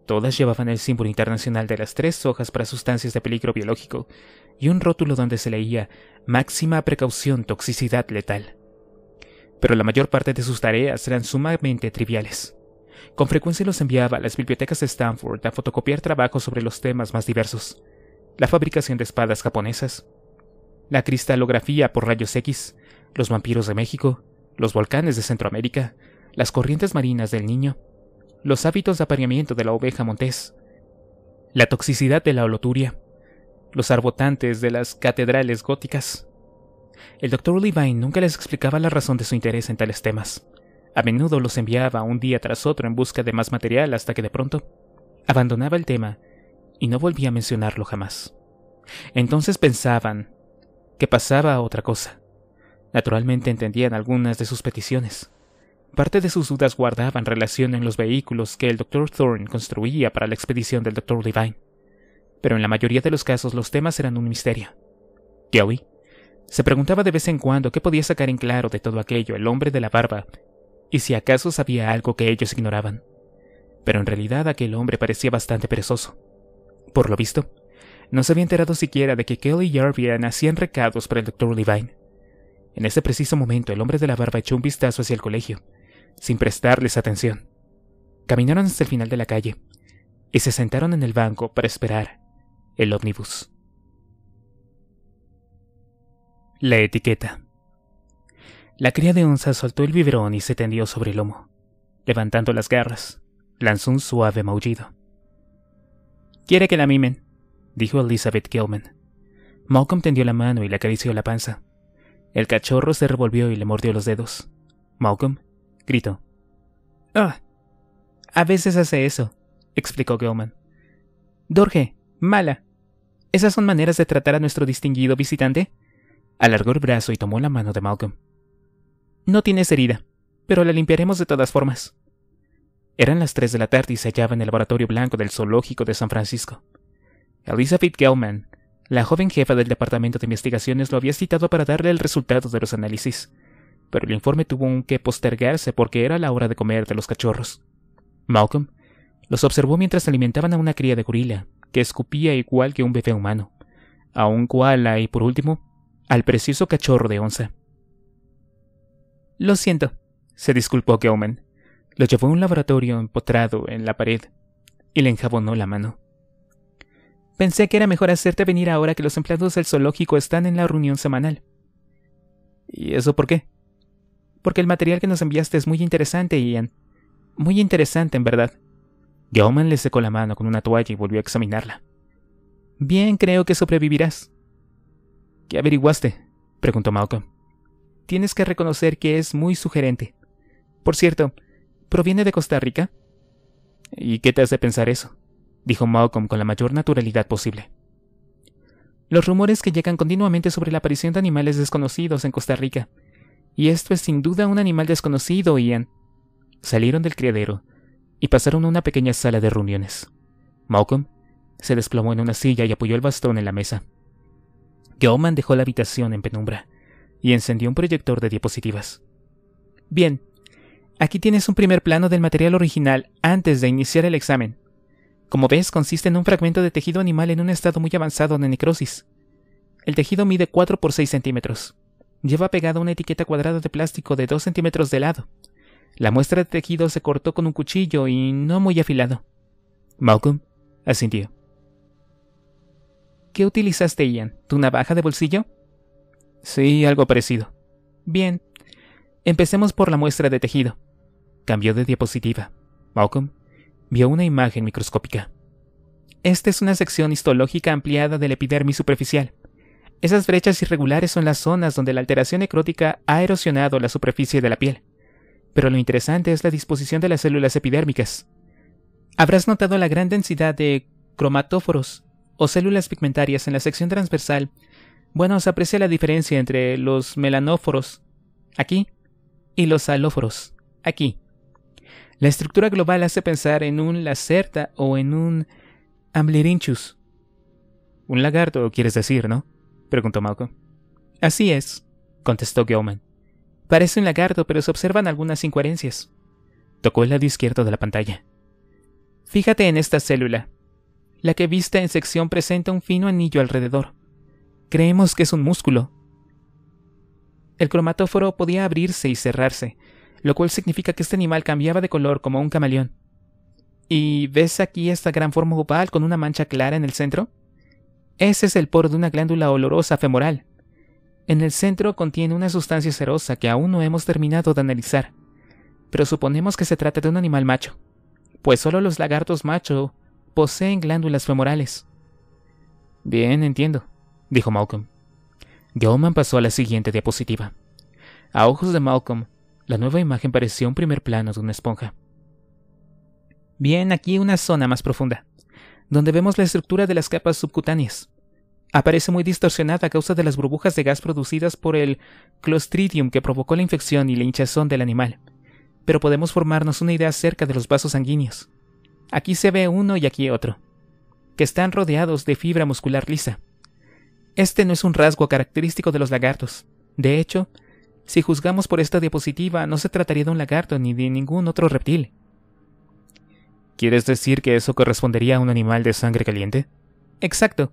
Todas llevaban el símbolo internacional de las tres hojas para sustancias de peligro biológico y un rótulo donde se leía máxima precaución toxicidad letal pero la mayor parte de sus tareas eran sumamente triviales. Con frecuencia los enviaba a las bibliotecas de Stanford a fotocopiar trabajos sobre los temas más diversos, la fabricación de espadas japonesas, la cristalografía por rayos X, los vampiros de México, los volcanes de Centroamérica, las corrientes marinas del niño, los hábitos de apareamiento de la oveja montés, la toxicidad de la oloturia, los arbotantes de las catedrales góticas, el doctor Levine nunca les explicaba la razón de su interés en tales temas. A menudo los enviaba un día tras otro en busca de más material hasta que de pronto abandonaba el tema y no volvía a mencionarlo jamás. Entonces pensaban que pasaba a otra cosa. Naturalmente entendían algunas de sus peticiones. Parte de sus dudas guardaban relación en los vehículos que el Dr. Thorne construía para la expedición del Dr. Levine. Pero en la mayoría de los casos los temas eran un misterio. Joey se preguntaba de vez en cuando qué podía sacar en claro de todo aquello el hombre de la barba, y si acaso sabía algo que ellos ignoraban. Pero en realidad aquel hombre parecía bastante perezoso. Por lo visto, no se había enterado siquiera de que Kelly y Arvian hacían recados para el doctor Levine. En ese preciso momento el hombre de la barba echó un vistazo hacia el colegio, sin prestarles atención. Caminaron hasta el final de la calle y se sentaron en el banco para esperar el ómnibus. La etiqueta. La cría de onza soltó el biberón y se tendió sobre el lomo. Levantando las garras, lanzó un suave maullido. Quiere que la mimen, dijo Elizabeth Gilman. Malcolm tendió la mano y le acarició la panza. El cachorro se revolvió y le mordió los dedos. Malcolm gritó. Ah, a veces hace eso, explicó Gilman. —¡Dorge! mala. ¿Esas son maneras de tratar a nuestro distinguido visitante? Alargó el brazo y tomó la mano de Malcolm. No tienes herida, pero la limpiaremos de todas formas. Eran las tres de la tarde y se hallaba en el laboratorio blanco del zoológico de San Francisco. Elizabeth Gellman, la joven jefa del departamento de investigaciones, lo había citado para darle el resultado de los análisis, pero el informe tuvo que postergarse porque era la hora de comer de los cachorros. Malcolm los observó mientras alimentaban a una cría de gorila, que escupía igual que un bebé humano, a un koala y por último al precioso cachorro de onza. Lo siento, se disculpó Geoman. Lo llevó a un laboratorio empotrado en la pared y le enjabonó la mano. Pensé que era mejor hacerte venir ahora que los empleados del zoológico están en la reunión semanal. ¿Y eso por qué? Porque el material que nos enviaste es muy interesante, Ian. Muy interesante, en verdad. Geoman le secó la mano con una toalla y volvió a examinarla. Bien, creo que sobrevivirás. ¿Qué averiguaste? preguntó Malcolm. Tienes que reconocer que es muy sugerente. Por cierto, ¿proviene de Costa Rica? ¿Y qué te hace pensar eso? dijo Malcolm con la mayor naturalidad posible. Los rumores que llegan continuamente sobre la aparición de animales desconocidos en Costa Rica. Y esto es sin duda un animal desconocido, Ian. Salieron del criadero y pasaron a una pequeña sala de reuniones. Malcolm se desplomó en una silla y apoyó el bastón en la mesa. Oman dejó la habitación en penumbra y encendió un proyector de diapositivas. Bien, aquí tienes un primer plano del material original antes de iniciar el examen. Como ves, consiste en un fragmento de tejido animal en un estado muy avanzado de necrosis. El tejido mide 4 por 6 centímetros. Lleva pegada una etiqueta cuadrada de plástico de 2 centímetros de lado. La muestra de tejido se cortó con un cuchillo y no muy afilado. Malcolm asintió. ¿Qué utilizaste, Ian? ¿Tu navaja de bolsillo? Sí, algo parecido. Bien. Empecemos por la muestra de tejido. Cambió de diapositiva. Malcolm vio una imagen microscópica. Esta es una sección histológica ampliada del epidermis superficial. Esas brechas irregulares son las zonas donde la alteración necrótica ha erosionado la superficie de la piel. Pero lo interesante es la disposición de las células epidérmicas. Habrás notado la gran densidad de cromatóforos o células pigmentarias en la sección transversal, bueno, se aprecia la diferencia entre los melanóforos, aquí, y los alóforos aquí. La estructura global hace pensar en un lacerta o en un amblerinchus. Un lagarto, quieres decir, ¿no? preguntó Malcolm. Así es, contestó Geoman. Parece un lagarto, pero se observan algunas incoherencias. Tocó el lado izquierdo de la pantalla. Fíjate en esta célula, la que vista en sección presenta un fino anillo alrededor. Creemos que es un músculo. El cromatóforo podía abrirse y cerrarse, lo cual significa que este animal cambiaba de color como un camaleón. ¿Y ves aquí esta gran forma oval con una mancha clara en el centro? Ese es el poro de una glándula olorosa femoral. En el centro contiene una sustancia cerosa que aún no hemos terminado de analizar, pero suponemos que se trata de un animal macho, pues solo los lagartos macho poseen glándulas femorales. Bien, entiendo, dijo Malcolm. Gilman pasó a la siguiente diapositiva. A ojos de Malcolm, la nueva imagen parecía un primer plano de una esponja. Bien, aquí una zona más profunda, donde vemos la estructura de las capas subcutáneas. Aparece muy distorsionada a causa de las burbujas de gas producidas por el clostridium que provocó la infección y la hinchazón del animal, pero podemos formarnos una idea acerca de los vasos sanguíneos. Aquí se ve uno y aquí otro, que están rodeados de fibra muscular lisa. Este no es un rasgo característico de los lagartos. De hecho, si juzgamos por esta diapositiva, no se trataría de un lagarto ni de ningún otro reptil. ¿Quieres decir que eso correspondería a un animal de sangre caliente? Exacto,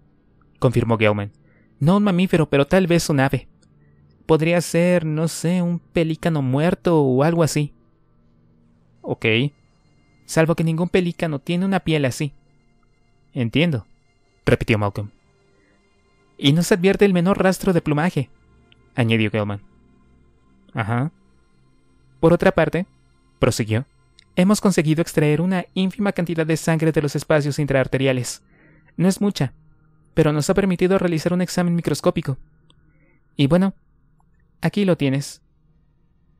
confirmó Gauman. No un mamífero, pero tal vez un ave. Podría ser, no sé, un pelícano muerto o algo así. Ok, salvo que ningún pelícano tiene una piel así. Entiendo, repitió Malcolm. Y no se advierte el menor rastro de plumaje, añadió Gelman. Ajá. Por otra parte, prosiguió, hemos conseguido extraer una ínfima cantidad de sangre de los espacios intraarteriales. No es mucha, pero nos ha permitido realizar un examen microscópico. Y bueno, aquí lo tienes.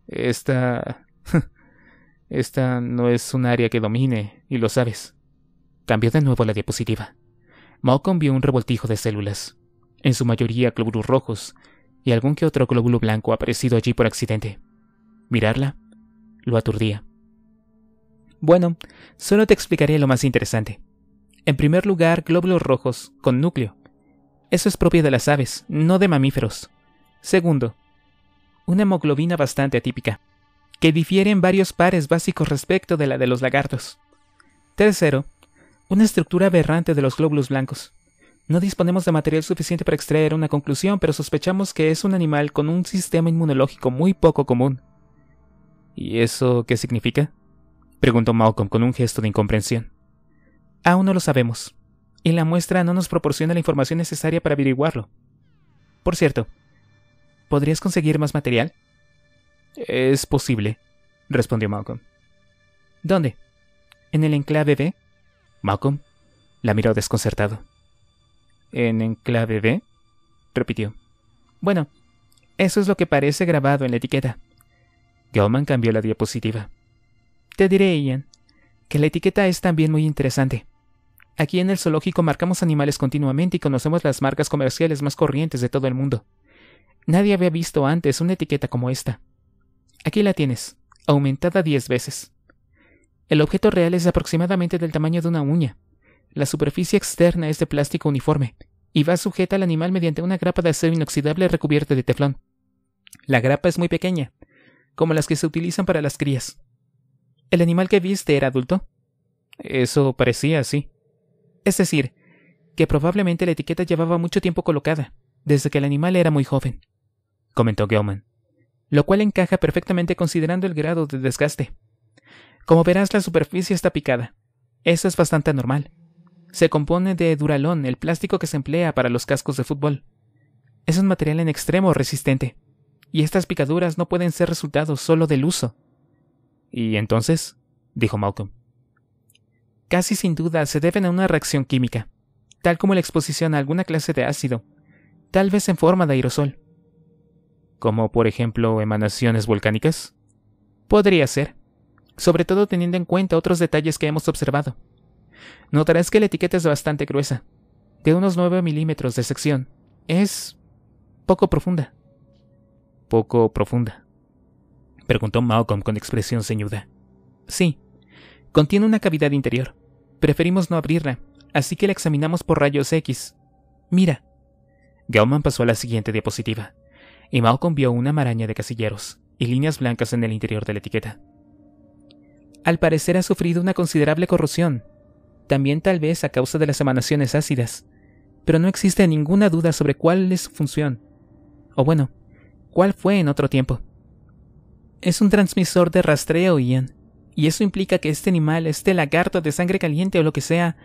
Esta... Esta no es un área que domine, y lo sabes. Cambió de nuevo la diapositiva. Malcolm vio un revoltijo de células, en su mayoría glóbulos rojos, y algún que otro glóbulo blanco aparecido allí por accidente. Mirarla lo aturdía. Bueno, solo te explicaré lo más interesante. En primer lugar, glóbulos rojos con núcleo. Eso es propio de las aves, no de mamíferos. Segundo, una hemoglobina bastante atípica que difiere en varios pares básicos respecto de la de los lagartos. Tercero, una estructura aberrante de los glóbulos blancos. No disponemos de material suficiente para extraer una conclusión, pero sospechamos que es un animal con un sistema inmunológico muy poco común. ¿Y eso qué significa? preguntó Malcolm con un gesto de incomprensión. Aún no lo sabemos, y la muestra no nos proporciona la información necesaria para averiguarlo. Por cierto, ¿podrías conseguir más material? Es posible, respondió Malcolm. ¿Dónde? ¿En el enclave B? Malcolm la miró desconcertado. ¿En enclave B? repitió. Bueno, eso es lo que parece grabado en la etiqueta. Gauman cambió la diapositiva. Te diré, Ian, que la etiqueta es también muy interesante. Aquí en el zoológico marcamos animales continuamente y conocemos las marcas comerciales más corrientes de todo el mundo. Nadie había visto antes una etiqueta como esta. Aquí la tienes, aumentada diez veces. El objeto real es aproximadamente del tamaño de una uña. La superficie externa es de plástico uniforme y va sujeta al animal mediante una grapa de acero inoxidable recubierta de teflón. La grapa es muy pequeña, como las que se utilizan para las crías. ¿El animal que viste era adulto? Eso parecía así. Es decir, que probablemente la etiqueta llevaba mucho tiempo colocada, desde que el animal era muy joven, comentó Geoman— lo cual encaja perfectamente considerando el grado de desgaste. Como verás, la superficie está picada. Eso es bastante anormal. Se compone de duralón, el plástico que se emplea para los cascos de fútbol. Es un material en extremo resistente, y estas picaduras no pueden ser resultado solo del uso. ¿Y entonces? dijo Malcolm. Casi sin duda se deben a una reacción química, tal como la exposición a alguna clase de ácido, tal vez en forma de aerosol como por ejemplo emanaciones volcánicas? Podría ser, sobre todo teniendo en cuenta otros detalles que hemos observado. Notarás que la etiqueta es bastante gruesa, de unos 9 milímetros de sección. Es poco profunda. Poco profunda. Preguntó Malcolm con expresión ceñuda. Sí, contiene una cavidad interior. Preferimos no abrirla, así que la examinamos por rayos X. Mira. Gauman pasó a la siguiente diapositiva y Mao vio una maraña de casilleros y líneas blancas en el interior de la etiqueta. Al parecer ha sufrido una considerable corrosión, también tal vez a causa de las emanaciones ácidas, pero no existe ninguna duda sobre cuál es su función, o bueno, cuál fue en otro tiempo. Es un transmisor de rastreo, Ian, y eso implica que este animal, este lagarto de sangre caliente o lo que sea,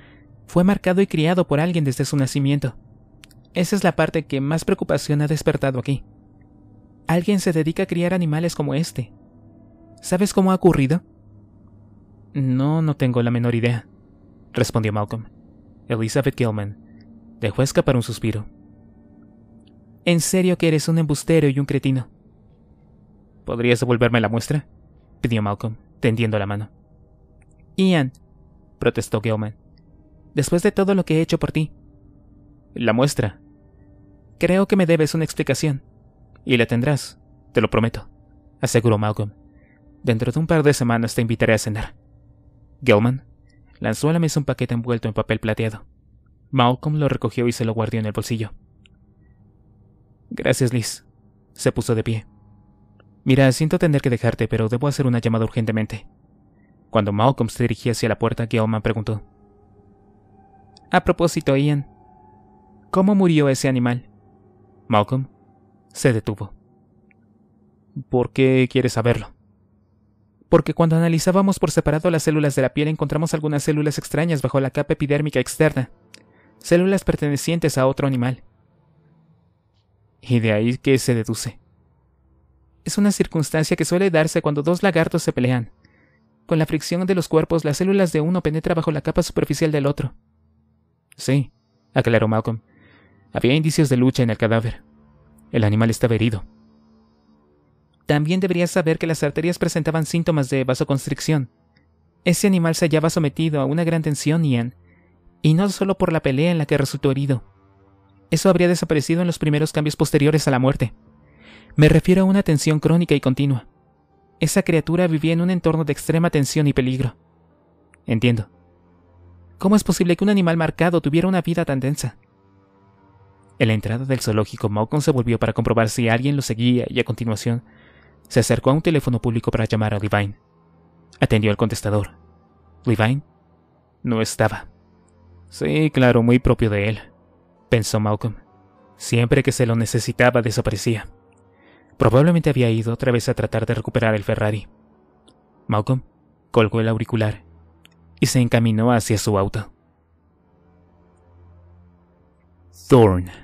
fue marcado y criado por alguien desde su nacimiento. Esa es la parte que más preocupación ha despertado aquí. Alguien se dedica a criar animales como este. ¿Sabes cómo ha ocurrido? No, no tengo la menor idea, respondió Malcolm. Elizabeth Gilman dejó escapar un suspiro. En serio que eres un embustero y un cretino. ¿Podrías devolverme la muestra? pidió Malcolm, tendiendo la mano. Ian, protestó Gilman, después de todo lo que he hecho por ti. La muestra. Creo que me debes una explicación. Y la tendrás, te lo prometo, aseguró Malcolm. Dentro de un par de semanas te invitaré a cenar. Gilman lanzó a la mesa un paquete envuelto en papel plateado. Malcolm lo recogió y se lo guardó en el bolsillo. Gracias, Liz. Se puso de pie. Mira, siento tener que dejarte, pero debo hacer una llamada urgentemente. Cuando Malcolm se dirigía hacia la puerta, Gilman preguntó. A propósito, Ian, ¿cómo murió ese animal? Malcolm se detuvo. ¿Por qué quieres saberlo? Porque cuando analizábamos por separado las células de la piel encontramos algunas células extrañas bajo la capa epidérmica externa, células pertenecientes a otro animal. Y de ahí qué se deduce. Es una circunstancia que suele darse cuando dos lagartos se pelean. Con la fricción de los cuerpos, las células de uno penetran bajo la capa superficial del otro. Sí, aclaró Malcolm. Había indicios de lucha en el cadáver. El animal estaba herido. También deberías saber que las arterias presentaban síntomas de vasoconstricción. Ese animal se hallaba sometido a una gran tensión, Ian, y no solo por la pelea en la que resultó herido. Eso habría desaparecido en los primeros cambios posteriores a la muerte. Me refiero a una tensión crónica y continua. Esa criatura vivía en un entorno de extrema tensión y peligro. Entiendo. ¿Cómo es posible que un animal marcado tuviera una vida tan densa? En la entrada del zoológico, Malcolm se volvió para comprobar si alguien lo seguía y a continuación se acercó a un teléfono público para llamar a Levine. Atendió al contestador. Levine no estaba. Sí, claro, muy propio de él, pensó Malcolm. Siempre que se lo necesitaba desaparecía. Probablemente había ido otra vez a tratar de recuperar el Ferrari. Malcolm colgó el auricular y se encaminó hacia su auto. Thorne.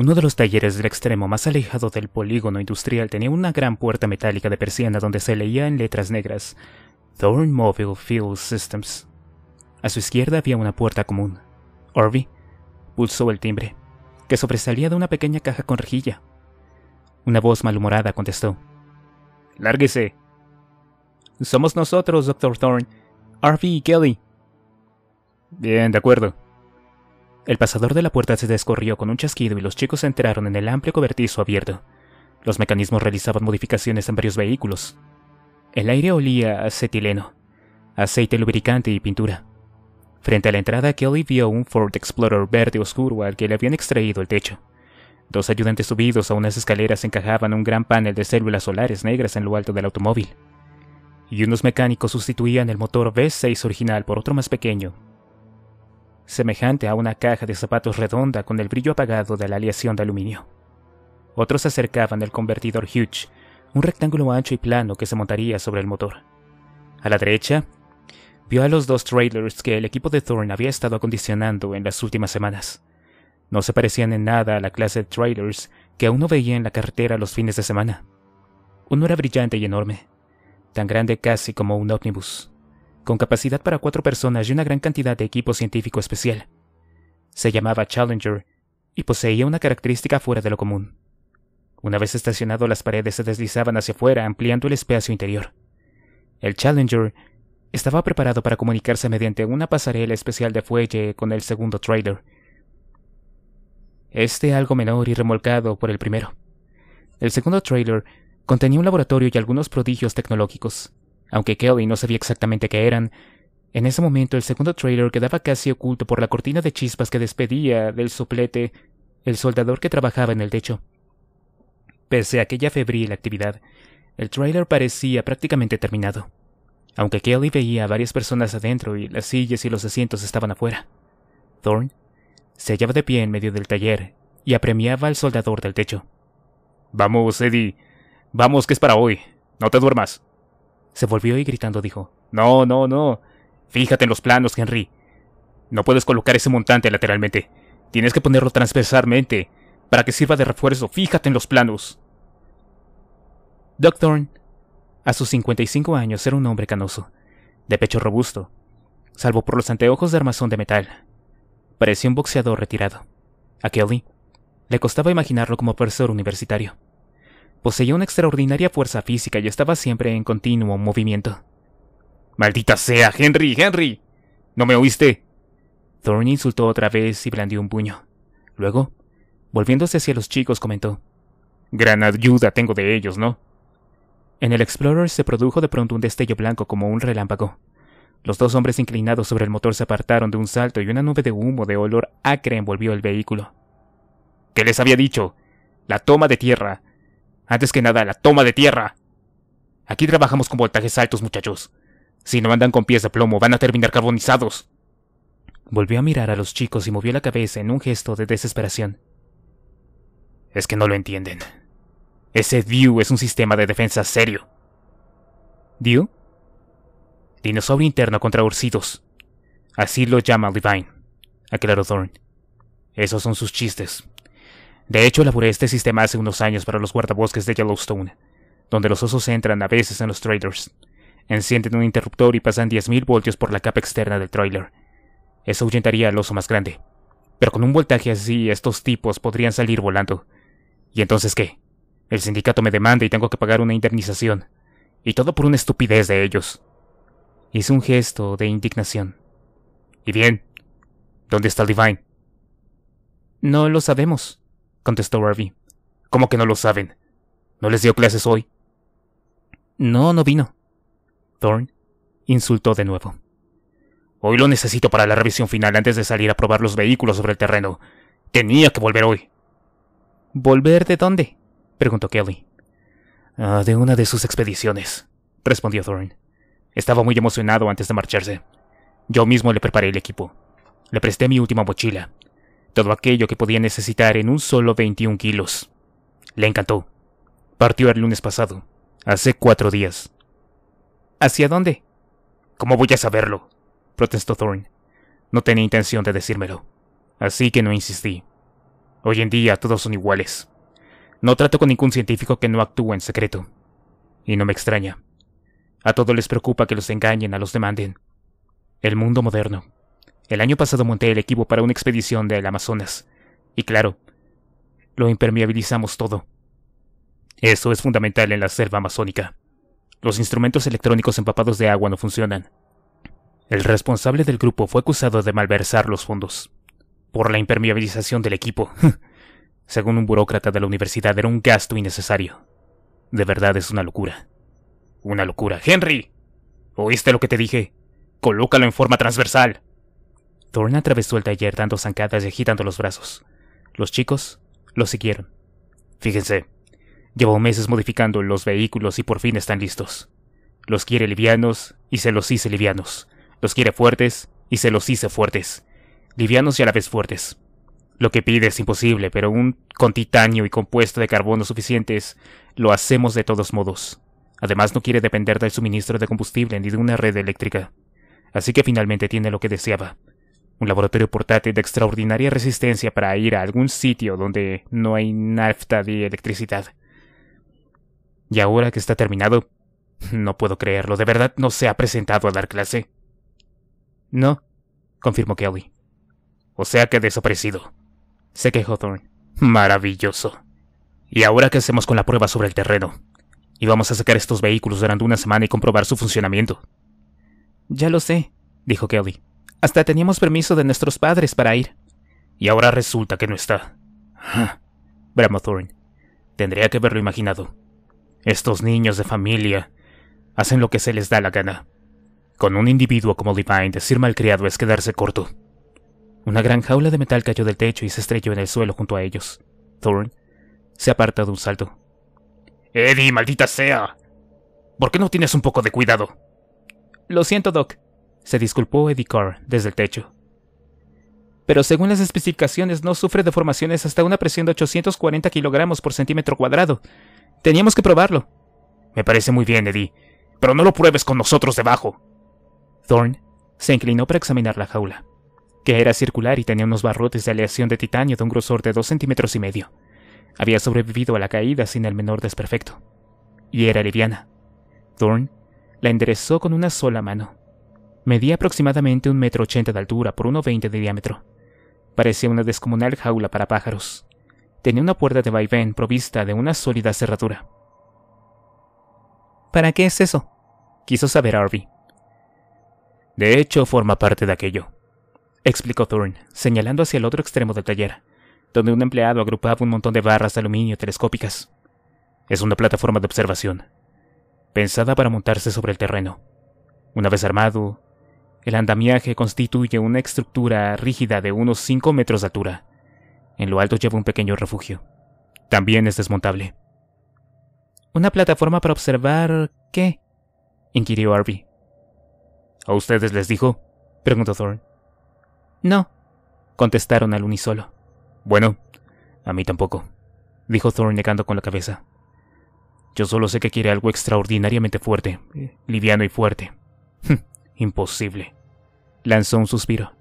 Uno de los talleres del extremo más alejado del polígono industrial tenía una gran puerta metálica de persiana donde se leía en letras negras Thorn Mobile Field Systems. A su izquierda había una puerta común. Orby pulsó el timbre, que sobresalía de una pequeña caja con rejilla. Una voz malhumorada contestó. Lárguese. Somos nosotros, Dr. Thorn! ¡Arby y Kelly. Bien, de acuerdo. El pasador de la puerta se descorrió con un chasquido y los chicos entraron en el amplio cobertizo abierto. Los mecanismos realizaban modificaciones en varios vehículos. El aire olía a acetileno, aceite lubricante y pintura. Frente a la entrada, Kelly vio un Ford Explorer verde oscuro al que le habían extraído el techo. Dos ayudantes subidos a unas escaleras encajaban un gran panel de células solares negras en lo alto del automóvil. Y unos mecánicos sustituían el motor V6 original por otro más pequeño, semejante a una caja de zapatos redonda con el brillo apagado de la aleación de aluminio. Otros acercaban al convertidor Huge, un rectángulo ancho y plano que se montaría sobre el motor. A la derecha, vio a los dos trailers que el equipo de Thorne había estado acondicionando en las últimas semanas. No se parecían en nada a la clase de trailers que aún no veía en la carretera los fines de semana. Uno era brillante y enorme, tan grande casi como un ómnibus con capacidad para cuatro personas y una gran cantidad de equipo científico especial. Se llamaba Challenger y poseía una característica fuera de lo común. Una vez estacionado, las paredes se deslizaban hacia afuera, ampliando el espacio interior. El Challenger estaba preparado para comunicarse mediante una pasarela especial de fuelle con el segundo trailer. Este algo menor y remolcado por el primero. El segundo trailer contenía un laboratorio y algunos prodigios tecnológicos aunque Kelly no sabía exactamente qué eran. En ese momento el segundo trailer quedaba casi oculto por la cortina de chispas que despedía del soplete el soldador que trabajaba en el techo. Pese a aquella febril actividad, el trailer parecía prácticamente terminado, aunque Kelly veía a varias personas adentro y las sillas y los asientos estaban afuera. Thorn se hallaba de pie en medio del taller y apremiaba al soldador del techo. Vamos, Eddie. Vamos, que es para hoy. No te duermas. Se volvió y gritando dijo, No, no, no. Fíjate en los planos, Henry. No puedes colocar ese montante lateralmente. Tienes que ponerlo transversalmente, para que sirva de refuerzo. Fíjate en los planos. Doc Thorne, a sus 55 años, era un hombre canoso, de pecho robusto, salvo por los anteojos de armazón de metal. Parecía un boxeador retirado. A Kelly le costaba imaginarlo como profesor universitario. Poseía una extraordinaria fuerza física y estaba siempre en continuo movimiento. ¡Maldita sea, Henry, Henry! ¿No me oíste? Thorne insultó otra vez y blandió un puño. Luego, volviéndose hacia los chicos, comentó: Gran ayuda tengo de ellos, ¿no? En el Explorer se produjo de pronto un destello blanco como un relámpago. Los dos hombres inclinados sobre el motor se apartaron de un salto y una nube de humo de olor acre envolvió el vehículo. ¿Qué les había dicho? La toma de tierra. Antes que nada, la toma de tierra. Aquí trabajamos con voltajes altos, muchachos. Si no andan con pies de plomo, van a terminar carbonizados. Volvió a mirar a los chicos y movió la cabeza en un gesto de desesperación. Es que no lo entienden. Ese Dew es un sistema de defensa serio. ¿Dew? Dinosaurio interno contra orcidos. Así lo llama Levine, aclaró Thorne. Esos son sus chistes, de hecho, elaboré este sistema hace unos años para los guardabosques de Yellowstone, donde los osos entran a veces en los trailers. Encienden un interruptor y pasan 10.000 voltios por la capa externa del trailer. Eso ahuyentaría al oso más grande. Pero con un voltaje así, estos tipos podrían salir volando. ¿Y entonces qué? El sindicato me demanda y tengo que pagar una indemnización. Y todo por una estupidez de ellos. Hice un gesto de indignación. ¿Y bien? ¿Dónde está el Divine? No lo sabemos contestó Harvey. ¿Cómo que no lo saben? ¿No les dio clases hoy? No, no vino. Thorne insultó de nuevo. Hoy lo necesito para la revisión final antes de salir a probar los vehículos sobre el terreno. Tenía que volver hoy. ¿Volver de dónde? preguntó Kelly. Ah, de una de sus expediciones, respondió Thorne. Estaba muy emocionado antes de marcharse. Yo mismo le preparé el equipo. Le presté mi última mochila, todo aquello que podía necesitar en un solo 21 kilos. Le encantó. Partió el lunes pasado, hace cuatro días. ¿Hacia dónde? ¿Cómo voy a saberlo? protestó Thorne. No tenía intención de decírmelo, así que no insistí. Hoy en día todos son iguales. No trato con ningún científico que no actúe en secreto. Y no me extraña. A todos les preocupa que los engañen, a los demanden. El mundo moderno. El año pasado monté el equipo para una expedición del Amazonas. Y claro, lo impermeabilizamos todo. Eso es fundamental en la selva amazónica. Los instrumentos electrónicos empapados de agua no funcionan. El responsable del grupo fue acusado de malversar los fondos por la impermeabilización del equipo. Según un burócrata de la universidad, era un gasto innecesario. De verdad es una locura. Una locura. Henry, ¿oíste lo que te dije? Colócalo en forma transversal. Thorne atravesó el taller dando zancadas y agitando los brazos. Los chicos lo siguieron. Fíjense, Llevo meses modificando los vehículos y por fin están listos. Los quiere livianos y se los hice livianos. Los quiere fuertes y se los hice fuertes. Livianos y a la vez fuertes. Lo que pide es imposible, pero un con titanio y compuesto de carbono suficientes lo hacemos de todos modos. Además no quiere depender del suministro de combustible ni de una red eléctrica. Así que finalmente tiene lo que deseaba un laboratorio portátil de extraordinaria resistencia para ir a algún sitio donde no hay nafta de electricidad. Y ahora que está terminado, no puedo creerlo, de verdad no se ha presentado a dar clase. No, confirmó Kelly. O sea que ha desaparecido. Se quejó Thorne. Maravilloso. ¿Y ahora qué hacemos con la prueba sobre el terreno? Y vamos a sacar estos vehículos durante una semana y comprobar su funcionamiento. Ya lo sé, dijo Kelly. Hasta teníamos permiso de nuestros padres para ir. Y ahora resulta que no está. Ah, Bramó Thorne. Tendría que haberlo imaginado. Estos niños de familia hacen lo que se les da la gana. Con un individuo como Divine decir malcriado es quedarse corto. Una gran jaula de metal cayó del techo y se estrelló en el suelo junto a ellos. Thorne se aparta de un salto. Eddie, maldita sea. ¿Por qué no tienes un poco de cuidado? Lo siento, Doc se disculpó Eddie Carr desde el techo. Pero según las especificaciones no sufre deformaciones hasta una presión de 840 kilogramos por centímetro cuadrado. Teníamos que probarlo. Me parece muy bien, Eddie, pero no lo pruebes con nosotros debajo. Thorne se inclinó para examinar la jaula, que era circular y tenía unos barrotes de aleación de titanio de un grosor de dos centímetros y medio. Había sobrevivido a la caída sin el menor desperfecto. Y era liviana. Thorne la enderezó con una sola mano Medía aproximadamente un metro ochenta de altura por veinte de diámetro. Parecía una descomunal jaula para pájaros. Tenía una puerta de vaivén provista de una sólida cerradura. ¿Para qué es eso? quiso saber Harvey. De hecho, forma parte de aquello, explicó Thorne, señalando hacia el otro extremo del taller, donde un empleado agrupaba un montón de barras de aluminio telescópicas. Es una plataforma de observación, pensada para montarse sobre el terreno. Una vez armado, el andamiaje constituye una estructura rígida de unos 5 metros de altura. En lo alto lleva un pequeño refugio. También es desmontable. ¿Una plataforma para observar qué? inquirió Arby. ¿A ustedes les dijo? preguntó Thorne. No, contestaron al unísono. Bueno, a mí tampoco, dijo Thorne negando con la cabeza. Yo solo sé que quiere algo extraordinariamente fuerte, liviano y fuerte. Imposible. Lanzó un suspiro.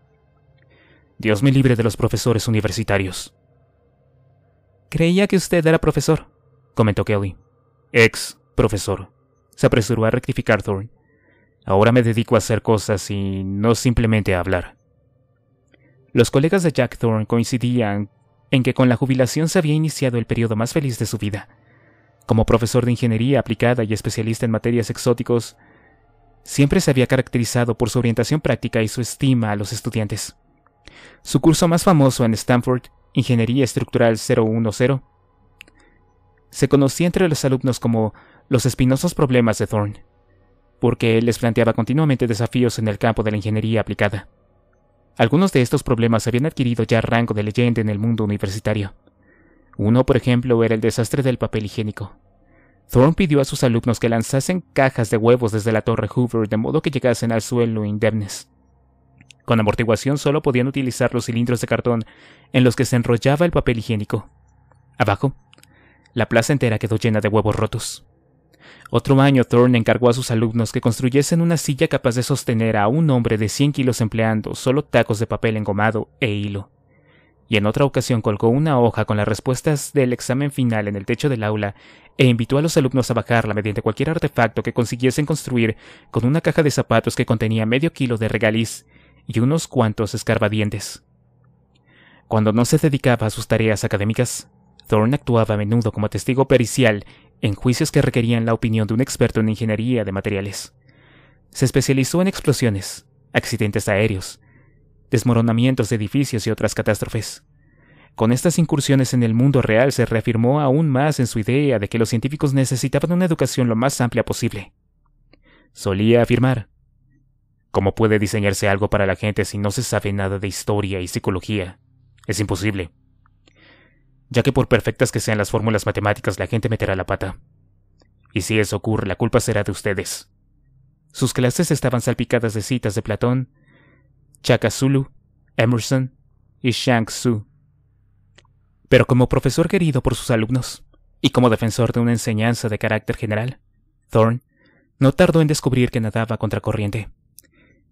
Dios me libre de los profesores universitarios. Creía que usted era profesor, comentó Kelly. Ex profesor. Se apresuró a rectificar Thorne. Ahora me dedico a hacer cosas y no simplemente a hablar. Los colegas de Jack Thorne coincidían en que con la jubilación se había iniciado el periodo más feliz de su vida. Como profesor de ingeniería aplicada y especialista en materias exóticos, siempre se había caracterizado por su orientación práctica y su estima a los estudiantes. Su curso más famoso en Stanford, Ingeniería Estructural 010, se conocía entre los alumnos como los espinosos problemas de Thorne, porque él les planteaba continuamente desafíos en el campo de la ingeniería aplicada. Algunos de estos problemas habían adquirido ya rango de leyenda en el mundo universitario. Uno, por ejemplo, era el desastre del papel higiénico. Thorne pidió a sus alumnos que lanzasen cajas de huevos desde la torre Hoover de modo que llegasen al suelo indemnes. Con amortiguación solo podían utilizar los cilindros de cartón en los que se enrollaba el papel higiénico. Abajo, la plaza entera quedó llena de huevos rotos. Otro año Thorne encargó a sus alumnos que construyesen una silla capaz de sostener a un hombre de 100 kilos empleando solo tacos de papel engomado e hilo y en otra ocasión colgó una hoja con las respuestas del examen final en el techo del aula e invitó a los alumnos a bajarla mediante cualquier artefacto que consiguiesen construir con una caja de zapatos que contenía medio kilo de regaliz y unos cuantos escarbadientes. Cuando no se dedicaba a sus tareas académicas, Thorne actuaba a menudo como testigo pericial en juicios que requerían la opinión de un experto en ingeniería de materiales. Se especializó en explosiones, accidentes aéreos, desmoronamientos de edificios y otras catástrofes. Con estas incursiones en el mundo real se reafirmó aún más en su idea de que los científicos necesitaban una educación lo más amplia posible. Solía afirmar, ¿cómo puede diseñarse algo para la gente si no se sabe nada de historia y psicología? Es imposible. Ya que por perfectas que sean las fórmulas matemáticas la gente meterá la pata. Y si eso ocurre, la culpa será de ustedes. Sus clases estaban salpicadas de citas de Platón, Chaka Emerson y Shang Tzu. Pero como profesor querido por sus alumnos y como defensor de una enseñanza de carácter general, Thorne no tardó en descubrir que nadaba contracorriente.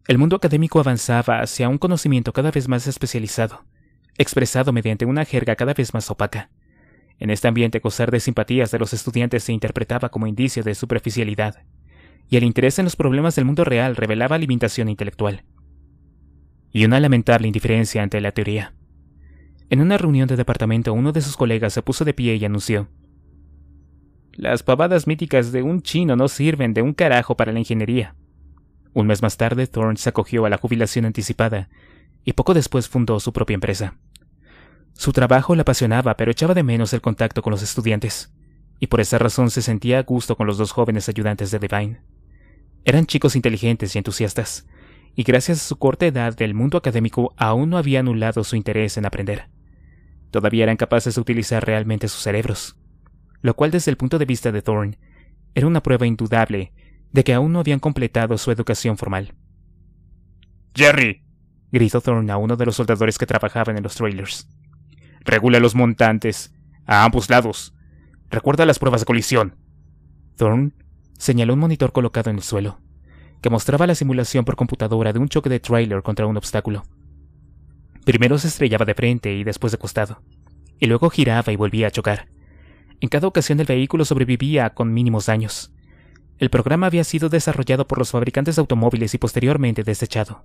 El mundo académico avanzaba hacia un conocimiento cada vez más especializado, expresado mediante una jerga cada vez más opaca. En este ambiente gozar de simpatías de los estudiantes se interpretaba como indicio de superficialidad, y el interés en los problemas del mundo real revelaba limitación intelectual y una lamentable indiferencia ante la teoría. En una reunión de departamento uno de sus colegas se puso de pie y anunció, Las pavadas míticas de un chino no sirven de un carajo para la ingeniería. Un mes más tarde, Thorne se acogió a la jubilación anticipada y poco después fundó su propia empresa. Su trabajo le apasionaba, pero echaba de menos el contacto con los estudiantes, y por esa razón se sentía a gusto con los dos jóvenes ayudantes de Devine. Eran chicos inteligentes y entusiastas, y gracias a su corta edad del mundo académico aún no había anulado su interés en aprender. Todavía eran capaces de utilizar realmente sus cerebros, lo cual desde el punto de vista de Thorne era una prueba indudable de que aún no habían completado su educación formal. Jerry, gritó Thorne a uno de los soldadores que trabajaban en los trailers. Regula los montantes, a ambos lados. Recuerda las pruebas de colisión. Thorne señaló un monitor colocado en el suelo que mostraba la simulación por computadora de un choque de trailer contra un obstáculo. Primero se estrellaba de frente y después de costado, y luego giraba y volvía a chocar. En cada ocasión el vehículo sobrevivía con mínimos daños. El programa había sido desarrollado por los fabricantes de automóviles y posteriormente desechado.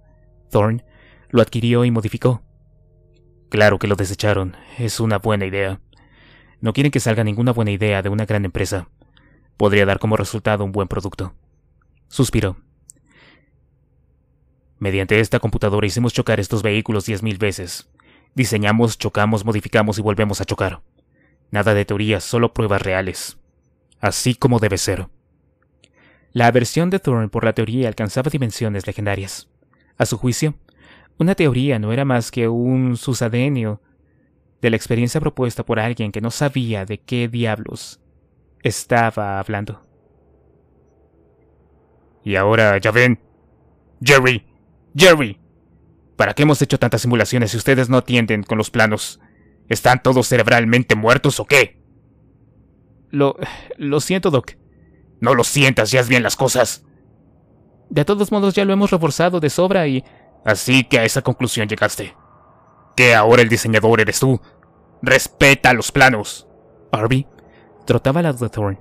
Thorne lo adquirió y modificó. Claro que lo desecharon, es una buena idea. No quieren que salga ninguna buena idea de una gran empresa. Podría dar como resultado un buen producto. Suspiró Mediante esta computadora hicimos chocar estos vehículos 10.000 veces. Diseñamos, chocamos, modificamos y volvemos a chocar. Nada de teorías, solo pruebas reales. Así como debe ser. La aversión de Thorne por la teoría alcanzaba dimensiones legendarias. A su juicio, una teoría no era más que un susadenio de la experiencia propuesta por alguien que no sabía de qué diablos estaba hablando. Y ahora ya ven, Jerry Jerry, ¿para qué hemos hecho tantas simulaciones si ustedes no atienden con los planos? ¿Están todos cerebralmente muertos o qué? Lo. lo siento, Doc. No lo sientas, ya es bien las cosas. De todos modos, ya lo hemos reforzado de sobra y. Así que a esa conclusión llegaste. Que ahora el diseñador eres tú. Respeta los planos. Arby trotaba la Doctor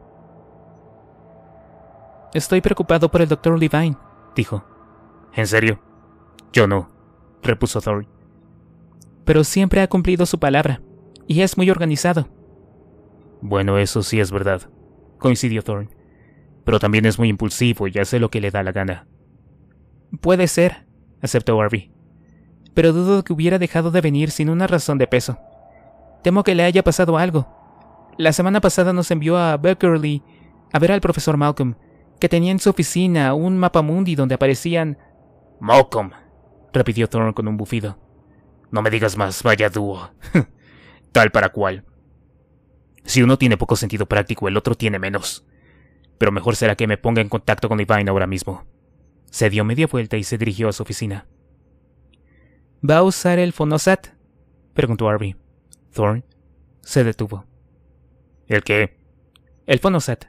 Estoy preocupado por el doctor Levine, dijo. ¿En serio? Yo no, repuso Thor. Pero siempre ha cumplido su palabra, y es muy organizado. Bueno, eso sí es verdad, coincidió Thorne. Pero también es muy impulsivo y hace lo que le da la gana. Puede ser, aceptó Harvey. Pero dudo que hubiera dejado de venir sin una razón de peso. Temo que le haya pasado algo. La semana pasada nos envió a Berkeley a ver al profesor Malcolm, que tenía en su oficina un mapa mundi donde aparecían. Malcolm, repitió Thorne con un bufido. No me digas más, vaya dúo. Tal para cual. Si uno tiene poco sentido práctico, el otro tiene menos. Pero mejor será que me ponga en contacto con Divine ahora mismo. Se dio media vuelta y se dirigió a su oficina. ¿Va a usar el Fonosat? preguntó Arby. Thorne se detuvo. ¿El qué? El Fonosat,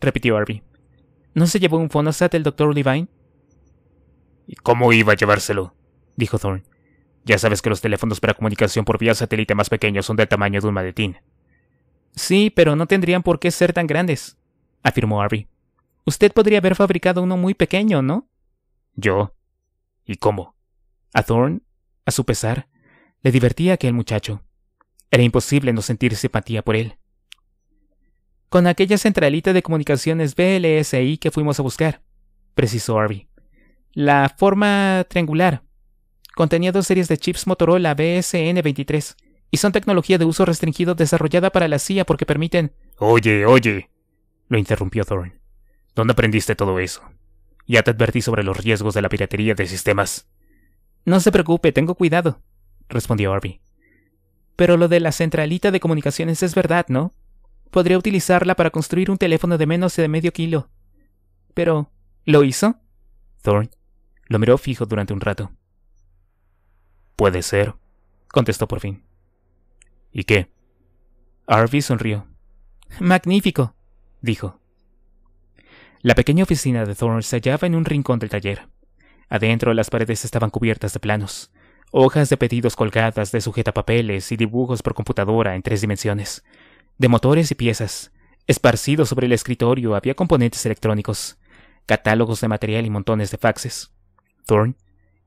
repitió Arby. ¿No se llevó un Fonosat el doctor Levine? ¿Y cómo iba a llevárselo? dijo Thorne. Ya sabes que los teléfonos para comunicación por vía satélite más pequeños son del tamaño de un maletín. Sí, pero no tendrían por qué ser tan grandes, afirmó harvey Usted podría haber fabricado uno muy pequeño, ¿no? ¿Yo? ¿Y cómo? A Thorne, a su pesar, le divertía aquel muchacho. Era imposible no sentir simpatía por él. Con aquella centralita de comunicaciones BLSI que fuimos a buscar, precisó Harvey. La forma triangular, contenía dos series de chips Motorola BSN23 y son tecnología de uso restringido desarrollada para la CIA porque permiten... Oye, oye, lo interrumpió Thorne. ¿Dónde aprendiste todo eso? Ya te advertí sobre los riesgos de la piratería de sistemas. No se preocupe, tengo cuidado, respondió Arby. Pero lo de la centralita de comunicaciones es verdad, ¿no? Podría utilizarla para construir un teléfono de menos de medio kilo. Pero, ¿lo hizo? Thorne lo miró fijo durante un rato. Puede ser, contestó por fin. ¿Y qué? Harvey sonrió. Magnífico, dijo. La pequeña oficina de Thorne se hallaba en un rincón del taller. Adentro las paredes estaban cubiertas de planos, hojas de pedidos colgadas de sujetapapeles y dibujos por computadora en tres dimensiones, de motores y piezas. Esparcidos sobre el escritorio había componentes electrónicos, catálogos de material y montones de faxes. Thorne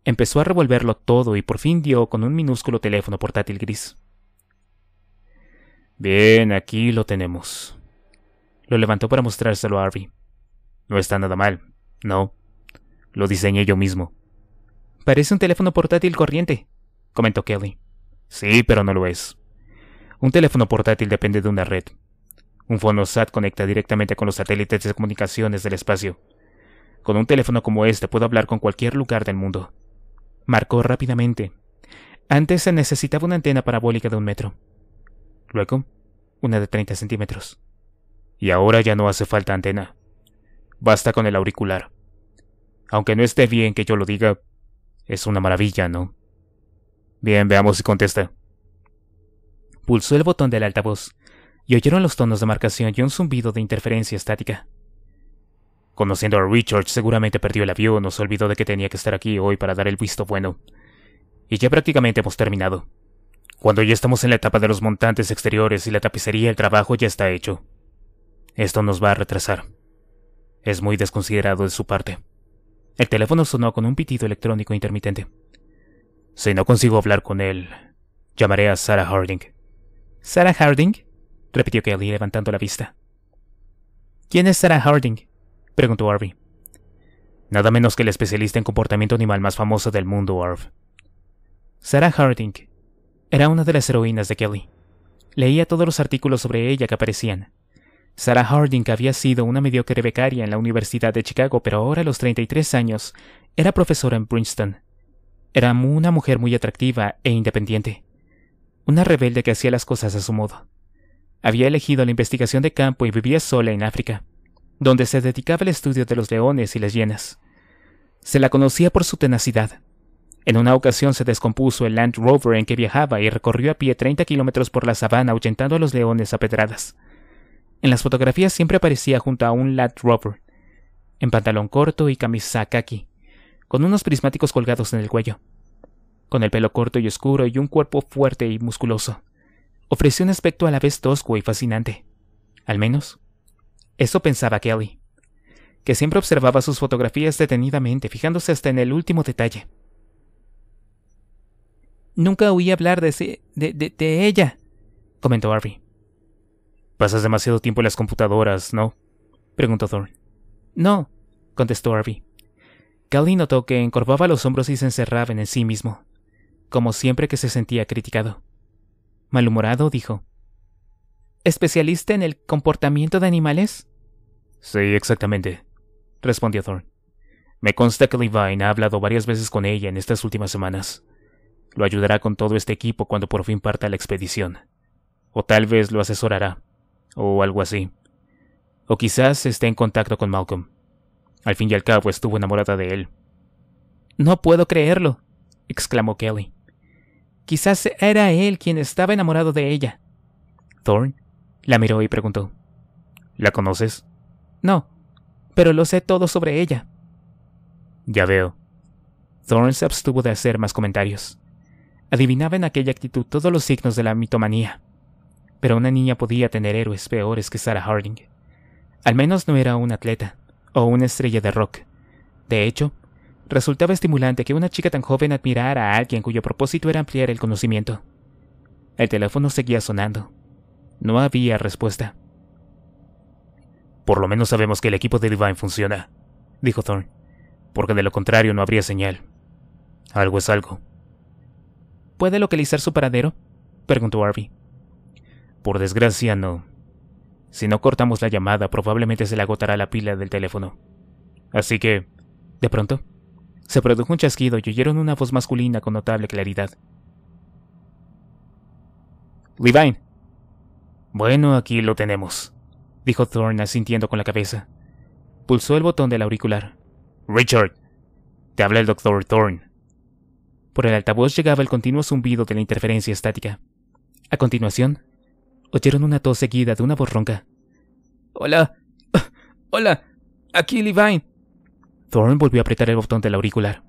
Empezó a revolverlo todo y por fin dio con un minúsculo teléfono portátil gris. Bien, aquí lo tenemos. Lo levantó para mostrárselo a Harvey. No está nada mal, no. Lo diseñé yo mismo. Parece un teléfono portátil corriente, comentó Kelly. Sí, pero no lo es. Un teléfono portátil depende de una red. Un fono SAT conecta directamente con los satélites de comunicaciones del espacio. Con un teléfono como este puedo hablar con cualquier lugar del mundo. Marcó rápidamente. Antes se necesitaba una antena parabólica de un metro. Luego, una de 30 centímetros. Y ahora ya no hace falta antena. Basta con el auricular. Aunque no esté bien que yo lo diga, es una maravilla, ¿no? Bien, veamos si contesta. Pulsó el botón del altavoz y oyeron los tonos de marcación y un zumbido de interferencia estática. Conociendo a Richard, seguramente perdió el avión nos olvidó de que tenía que estar aquí hoy para dar el visto bueno. Y ya prácticamente hemos terminado. Cuando ya estamos en la etapa de los montantes exteriores y la tapicería, el trabajo ya está hecho. Esto nos va a retrasar. Es muy desconsiderado de su parte. El teléfono sonó con un pitido electrónico intermitente. Si no consigo hablar con él, llamaré a Sarah Harding. ¿Sarah Harding? repitió Kelly levantando la vista. ¿Quién es Sarah Harding? Preguntó Arby. Nada menos que el especialista en comportamiento animal más famoso del mundo, Arv. Sarah Harding era una de las heroínas de Kelly. Leía todos los artículos sobre ella que aparecían. Sarah Harding había sido una mediocre becaria en la Universidad de Chicago, pero ahora a los 33 años era profesora en Princeton. Era una mujer muy atractiva e independiente. Una rebelde que hacía las cosas a su modo. Había elegido la investigación de campo y vivía sola en África donde se dedicaba al estudio de los leones y las hienas. Se la conocía por su tenacidad. En una ocasión se descompuso el Land Rover en que viajaba y recorrió a pie 30 kilómetros por la sabana ahuyentando a los leones a pedradas. En las fotografías siempre aparecía junto a un Land Rover, en pantalón corto y camisa kaki, con unos prismáticos colgados en el cuello, con el pelo corto y oscuro y un cuerpo fuerte y musculoso. Ofreció un aspecto a la vez tosco y fascinante, al menos eso pensaba Kelly, que siempre observaba sus fotografías detenidamente, fijándose hasta en el último detalle. Nunca oí hablar de, de, de ella, comentó Harvey. Pasas demasiado tiempo en las computadoras, ¿no? preguntó Thorne. No, contestó Harvey. Kelly notó que encorvaba los hombros y se encerraba en sí mismo, como siempre que se sentía criticado. Malhumorado, dijo especialista en el comportamiento de animales? Sí, exactamente, respondió Thorne. Me consta que Levine ha hablado varias veces con ella en estas últimas semanas. Lo ayudará con todo este equipo cuando por fin parta la expedición. O tal vez lo asesorará, o algo así. O quizás esté en contacto con Malcolm. Al fin y al cabo estuvo enamorada de él. No puedo creerlo, exclamó Kelly. Quizás era él quien estaba enamorado de ella. Thorne la miró y preguntó. ¿La conoces? No, pero lo sé todo sobre ella. Ya veo. Thorne se abstuvo de hacer más comentarios. Adivinaba en aquella actitud todos los signos de la mitomanía. Pero una niña podía tener héroes peores que Sarah Harding. Al menos no era un atleta o una estrella de rock. De hecho, resultaba estimulante que una chica tan joven admirara a alguien cuyo propósito era ampliar el conocimiento. El teléfono seguía sonando, no había respuesta. Por lo menos sabemos que el equipo de Divine funciona, dijo Thorne, porque de lo contrario no habría señal. Algo es algo. ¿Puede localizar su paradero? preguntó Harvey. Por desgracia, no. Si no cortamos la llamada, probablemente se le agotará la pila del teléfono. Así que... De pronto, se produjo un chasquido y oyeron una voz masculina con notable claridad. Levine, bueno, aquí lo tenemos, dijo Thorne asintiendo con la cabeza. Pulsó el botón del auricular. Richard, te habla el doctor Thorne. Por el altavoz llegaba el continuo zumbido de la interferencia estática. A continuación, oyeron una tos seguida de una voz ronca. Hola, hola, aquí Levine. Thorne volvió a apretar el botón del auricular.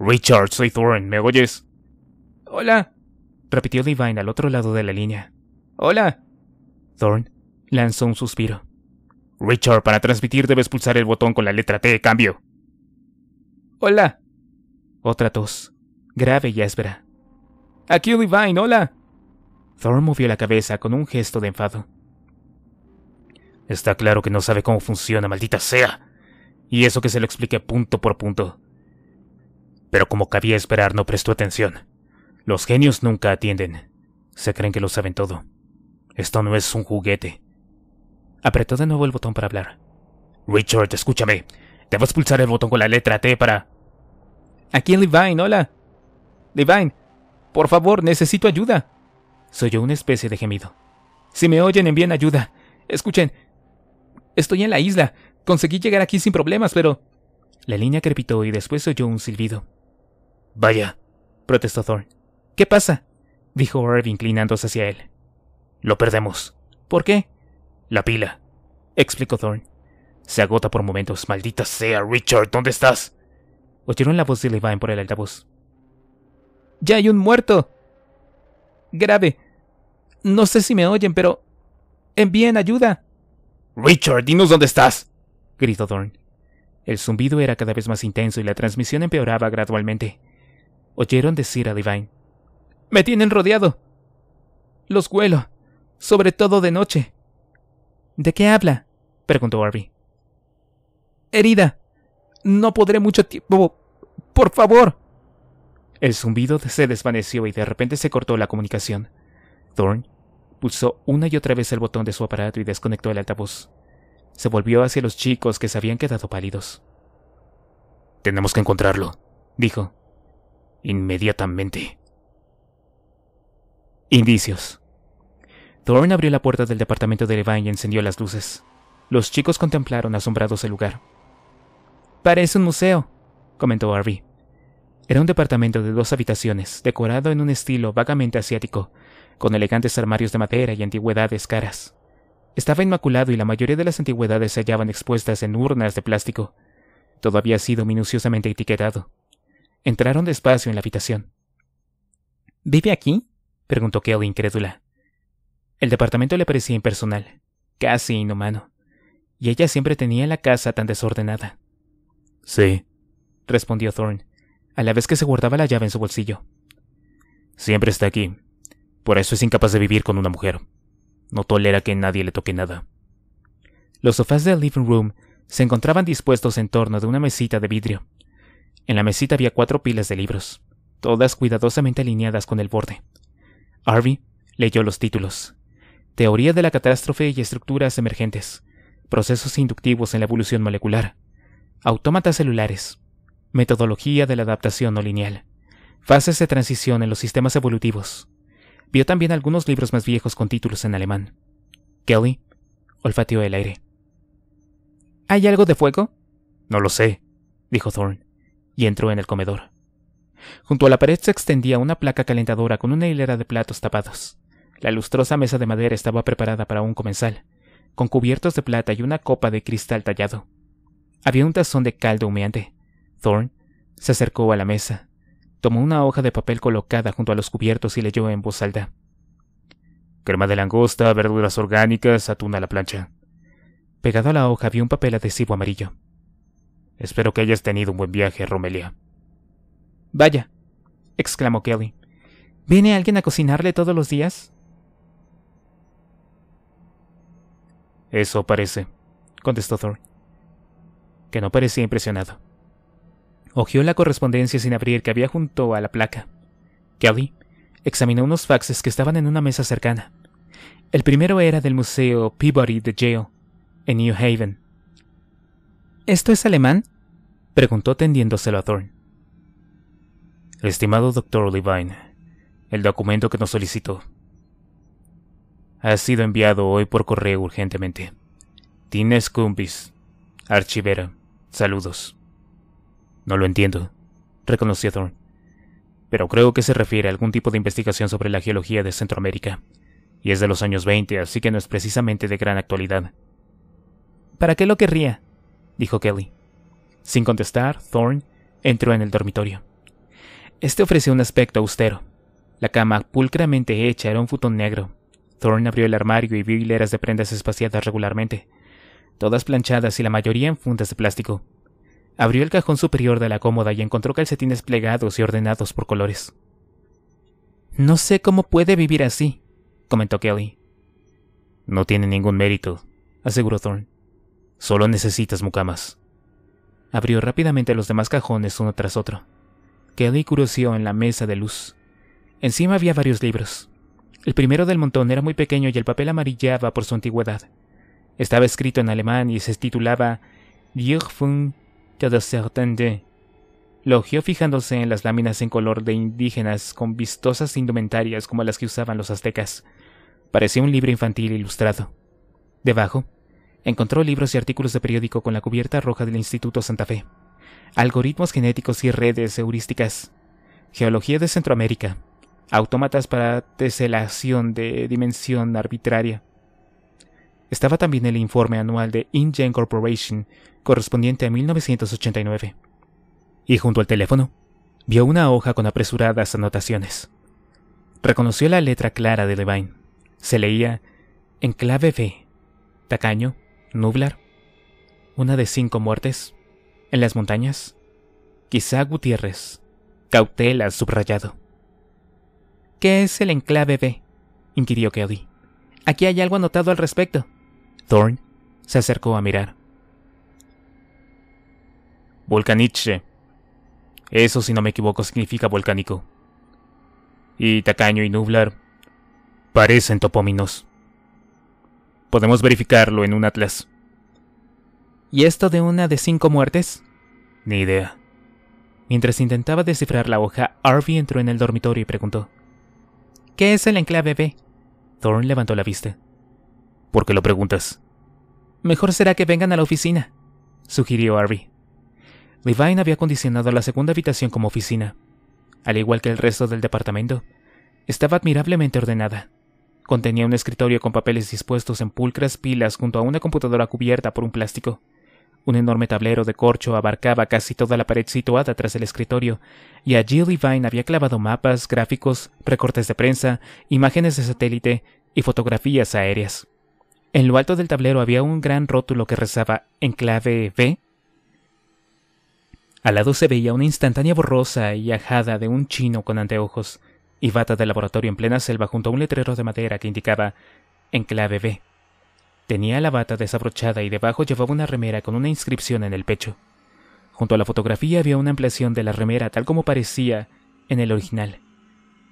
Richard, soy Thorne, ¿me oyes? Hola, repitió Levine al otro lado de la línea. Hola, Thorne lanzó un suspiro. Richard, para transmitir debes pulsar el botón con la letra T de cambio. Hola. Otra tos, grave y áspera. Aquí Divine, hola. Thorne movió la cabeza con un gesto de enfado. Está claro que no sabe cómo funciona, maldita sea. Y eso que se lo expliqué punto por punto. Pero como cabía esperar, no prestó atención. Los genios nunca atienden. Se creen que lo saben todo. Esto no es un juguete. Apretó de nuevo el botón para hablar. Richard, escúchame. Debes pulsar el botón con la letra T para... Aquí en Levine, hola. Levine, por favor, necesito ayuda. Soy oyó una especie de gemido. Si me oyen, envíen ayuda. Escuchen. Estoy en la isla. Conseguí llegar aquí sin problemas, pero... La línea crepitó y después oyó un silbido. Vaya, protestó Thor. ¿Qué pasa? dijo Irv inclinándose hacia él. Lo perdemos. ¿Por qué? La pila, explicó Thorne. Se agota por momentos. Maldita sea, Richard, ¿dónde estás? Oyeron la voz de Levine por el altavoz. Ya hay un muerto. Grave. No sé si me oyen, pero... Envíen ayuda. Richard, dinos dónde estás. gritó Thorne. El zumbido era cada vez más intenso y la transmisión empeoraba gradualmente. Oyeron decir a Levine. Me tienen rodeado. Los huelo sobre todo de noche. ¿De qué habla? preguntó Barbie. Herida. No podré mucho tiempo. Por favor. El zumbido se desvaneció y de repente se cortó la comunicación. Thorn pulsó una y otra vez el botón de su aparato y desconectó el altavoz. Se volvió hacia los chicos que se habían quedado pálidos. Tenemos que encontrarlo, dijo. Inmediatamente. Indicios. Thorne abrió la puerta del departamento de Levine y encendió las luces. Los chicos contemplaron asombrados el lugar. Parece un museo, comentó Harvey. Era un departamento de dos habitaciones, decorado en un estilo vagamente asiático, con elegantes armarios de madera y antigüedades caras. Estaba inmaculado y la mayoría de las antigüedades se hallaban expuestas en urnas de plástico. Todo había sido minuciosamente etiquetado. Entraron despacio en la habitación. ¿Vive aquí? preguntó Kelly incrédula. El departamento le parecía impersonal, casi inhumano, y ella siempre tenía la casa tan desordenada. Sí, respondió Thorne, a la vez que se guardaba la llave en su bolsillo. Siempre está aquí. Por eso es incapaz de vivir con una mujer. No tolera que nadie le toque nada. Los sofás del living room se encontraban dispuestos en torno de una mesita de vidrio. En la mesita había cuatro pilas de libros, todas cuidadosamente alineadas con el borde. Harvey leyó los títulos teoría de la catástrofe y estructuras emergentes, procesos inductivos en la evolución molecular, autómatas celulares, metodología de la adaptación no lineal, fases de transición en los sistemas evolutivos. Vio también algunos libros más viejos con títulos en alemán. Kelly olfateó el aire. ¿Hay algo de fuego? No lo sé, dijo Thorne, y entró en el comedor. Junto a la pared se extendía una placa calentadora con una hilera de platos tapados. La lustrosa mesa de madera estaba preparada para un comensal, con cubiertos de plata y una copa de cristal tallado. Había un tazón de caldo humeante. Thorne se acercó a la mesa, tomó una hoja de papel colocada junto a los cubiertos y leyó en voz alta. Crema de langosta, verduras orgánicas, atún a la plancha. Pegado a la hoja había un papel adhesivo amarillo. Espero que hayas tenido un buen viaje, Romelia. Vaya, exclamó Kelly. ¿Viene alguien a cocinarle todos los días? Eso parece, contestó Thor, que no parecía impresionado. Ogió la correspondencia sin abrir que había junto a la placa. Kelly examinó unos faxes que estaban en una mesa cercana. El primero era del Museo Peabody de Yale, en New Haven. ¿Esto es alemán? preguntó tendiéndoselo a Thorne. Estimado doctor Levine, el documento que nos solicitó ha sido enviado hoy por correo urgentemente. Tines Cumbis, archivera, saludos. No lo entiendo, reconoció Thorne, pero creo que se refiere a algún tipo de investigación sobre la geología de Centroamérica, y es de los años 20, así que no es precisamente de gran actualidad. ¿Para qué lo querría? dijo Kelly. Sin contestar, Thorne entró en el dormitorio. Este ofrecía un aspecto austero. La cama pulcramente hecha era un futón negro, Thorne abrió el armario y vio hileras de prendas espaciadas regularmente, todas planchadas y la mayoría en fundas de plástico. Abrió el cajón superior de la cómoda y encontró calcetines plegados y ordenados por colores. No sé cómo puede vivir así, comentó Kelly. No tiene ningún mérito, aseguró Thorne. Solo necesitas mucamas. Abrió rápidamente los demás cajones uno tras otro. Kelly curioseó en la mesa de luz. Encima había varios libros, el primero del montón era muy pequeño y el papel amarillaba por su antigüedad. Estaba escrito en alemán y se titulaba logió von Lo fijándose en las láminas en color de indígenas con vistosas indumentarias como las que usaban los aztecas. Parecía un libro infantil ilustrado. Debajo, encontró libros y artículos de periódico con la cubierta roja del Instituto Santa Fe. Algoritmos genéticos y redes heurísticas. Geología de Centroamérica autómatas para teselación de dimensión arbitraria. Estaba también el informe anual de InGen Corporation, correspondiente a 1989. Y junto al teléfono, vio una hoja con apresuradas anotaciones. Reconoció la letra clara de Levine. Se leía Enclave B, Tacaño, Nublar, una de cinco muertes, en las montañas, quizá Gutiérrez, cautela subrayado. ¿Qué es el enclave B? inquirió Kelly. Aquí hay algo anotado al respecto. Thorne se acercó a mirar. Volcaniche. Eso, si no me equivoco, significa volcánico. Y tacaño y nublar parecen topóminos. Podemos verificarlo en un atlas. ¿Y esto de una de cinco muertes? Ni idea. Mientras intentaba descifrar la hoja, Harvey entró en el dormitorio y preguntó. ¿Qué es el enclave B? Thorne levantó la vista. ¿Por qué lo preguntas? Mejor será que vengan a la oficina, sugirió Harvey. Levine había condicionado la segunda habitación como oficina. Al igual que el resto del departamento, estaba admirablemente ordenada. Contenía un escritorio con papeles dispuestos en pulcras pilas junto a una computadora cubierta por un plástico. Un enorme tablero de corcho abarcaba casi toda la pared situada tras el escritorio, y allí Levine había clavado mapas, gráficos, recortes de prensa, imágenes de satélite y fotografías aéreas. En lo alto del tablero había un gran rótulo que rezaba en clave B. Al lado se veía una instantánea borrosa y ajada de un chino con anteojos y bata de laboratorio en plena selva junto a un letrero de madera que indicaba enclave B. Tenía la bata desabrochada y debajo llevaba una remera con una inscripción en el pecho. Junto a la fotografía había una ampliación de la remera tal como parecía en el original.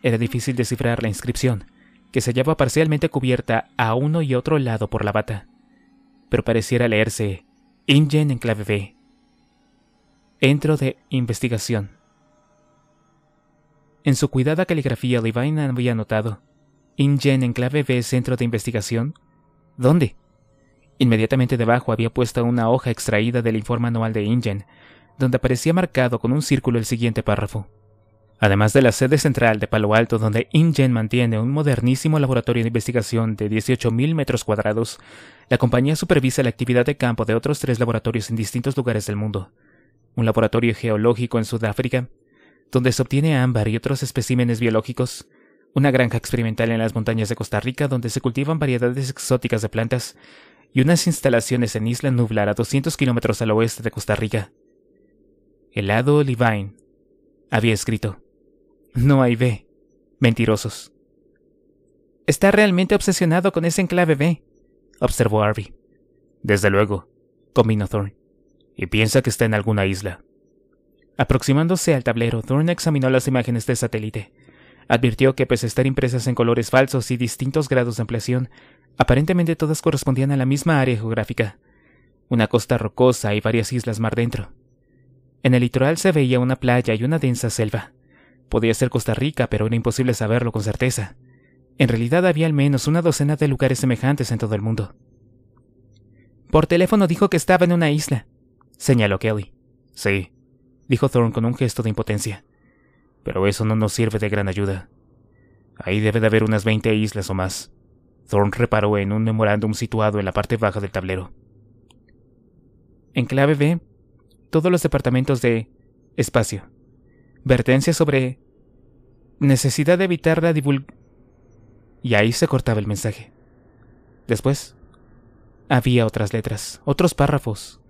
Era difícil descifrar la inscripción, que se hallaba parcialmente cubierta a uno y otro lado por la bata, pero pareciera leerse Ingen en clave B. Entro de investigación. En su cuidada caligrafía, Levine había notado. Ingen en clave B, centro de investigación. ¿Dónde? Inmediatamente debajo había puesta una hoja extraída del informe anual de Ingen, donde aparecía marcado con un círculo el siguiente párrafo. Además de la sede central de Palo Alto, donde InGen mantiene un modernísimo laboratorio de investigación de 18.000 metros cuadrados, la compañía supervisa la actividad de campo de otros tres laboratorios en distintos lugares del mundo. Un laboratorio geológico en Sudáfrica, donde se obtiene ámbar y otros especímenes biológicos, una granja experimental en las montañas de Costa Rica donde se cultivan variedades exóticas de plantas y unas instalaciones en Isla Nublar a 200 kilómetros al oeste de Costa Rica. El lado Olivine había escrito: No hay B, mentirosos. Está realmente obsesionado con ese enclave B, observó Harvey. Desde luego, combinó Thorne, y piensa que está en alguna isla. Aproximándose al tablero, Thorne examinó las imágenes del satélite. Advirtió que, pese a estar impresas en colores falsos y distintos grados de ampliación, Aparentemente todas correspondían a la misma área geográfica, una costa rocosa y varias islas mar dentro. En el litoral se veía una playa y una densa selva. Podía ser Costa Rica, pero era imposible saberlo con certeza. En realidad había al menos una docena de lugares semejantes en todo el mundo. Por teléfono dijo que estaba en una isla, señaló Kelly. Sí, dijo Thorne con un gesto de impotencia. Pero eso no nos sirve de gran ayuda. Ahí debe de haber unas veinte islas o más. Thorne reparó en un memorándum situado en la parte baja del tablero. En clave B, todos los departamentos de espacio. Vertencia sobre necesidad de evitar la divulg... Y ahí se cortaba el mensaje. Después, había otras letras, otros párrafos,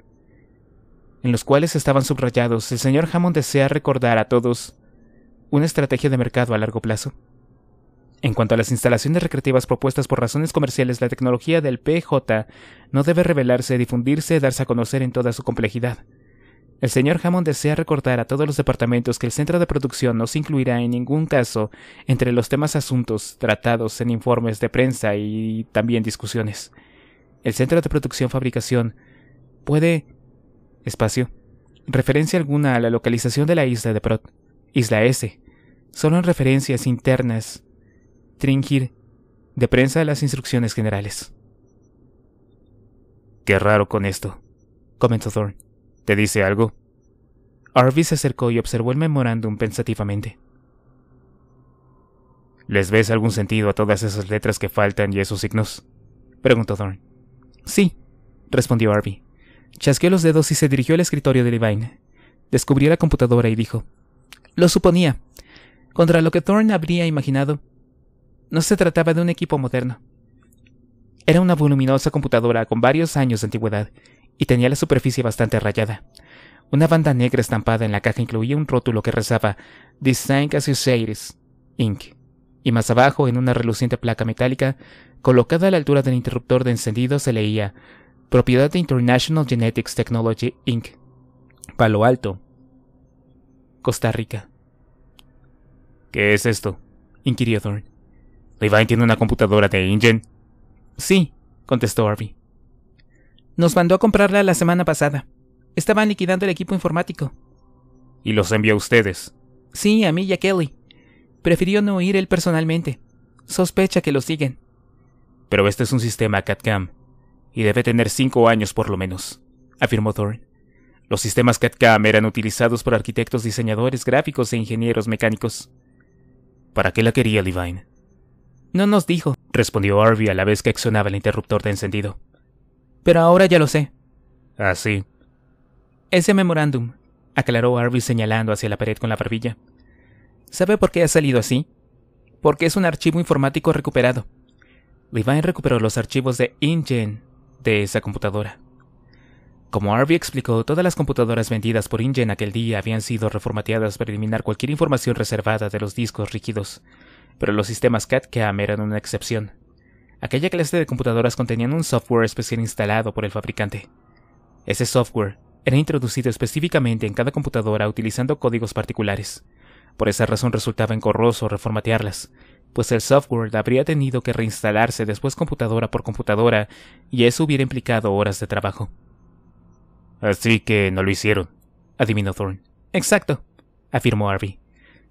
en los cuales estaban subrayados, el señor Hammond desea recordar a todos una estrategia de mercado a largo plazo en cuanto a las instalaciones recreativas propuestas por razones comerciales, la tecnología del PJ no debe revelarse, difundirse, darse a conocer en toda su complejidad. El señor Hammond desea recordar a todos los departamentos que el centro de producción no se incluirá en ningún caso entre los temas asuntos tratados en informes de prensa y también discusiones. El centro de producción fabricación puede espacio referencia alguna a la localización de la isla de Prot, isla S, solo en referencias internas Tringir de prensa las instrucciones generales. Qué raro con esto, comentó Thorne. ¿Te dice algo? Arby se acercó y observó el memorándum pensativamente. ¿Les ves algún sentido a todas esas letras que faltan y esos signos? preguntó Thorne. Sí, respondió Arby. Chasqueó los dedos y se dirigió al escritorio de Levine. Descubrió la computadora y dijo: Lo suponía. Contra lo que Thorne habría imaginado, no se trataba de un equipo moderno. Era una voluminosa computadora con varios años de antigüedad y tenía la superficie bastante rayada. Una banda negra estampada en la caja incluía un rótulo que rezaba Design Associates Inc. Y más abajo, en una reluciente placa metálica colocada a la altura del interruptor de encendido, se leía Propiedad de International Genetics Technology Inc. Palo Alto, Costa Rica. ¿Qué es esto? inquirió Thorne. «¿Levine tiene una computadora de InGen? Sí, contestó Arby. Nos mandó a comprarla la semana pasada. Estaban liquidando el equipo informático. ¿Y los envió a ustedes? Sí, a mí y a Kelly. Prefirió no ir él personalmente. Sospecha que lo siguen. Pero este es un sistema CAD-CAM, y debe tener cinco años por lo menos, afirmó Thor. Los sistemas CAD-CAM eran utilizados por arquitectos, diseñadores gráficos e ingenieros mecánicos. ¿Para qué la quería Levine? No nos dijo, respondió Harvey a la vez que accionaba el interruptor de encendido. Pero ahora ya lo sé. Así. Ah, Ese memorándum, aclaró Harvey señalando hacia la pared con la barbilla. ¿Sabe por qué ha salido así? Porque es un archivo informático recuperado. Levine recuperó los archivos de InGen de esa computadora. Como Harvey explicó, todas las computadoras vendidas por InGen aquel día habían sido reformateadas para eliminar cualquier información reservada de los discos rígidos, pero los sistemas CAD-CAM e eran una excepción. Aquella clase de computadoras contenían un software especial instalado por el fabricante. Ese software era introducido específicamente en cada computadora utilizando códigos particulares. Por esa razón resultaba engorroso reformatearlas, pues el software habría tenido que reinstalarse después computadora por computadora y eso hubiera implicado horas de trabajo. Así que no lo hicieron, adivinó Thorne. Exacto, afirmó Harvey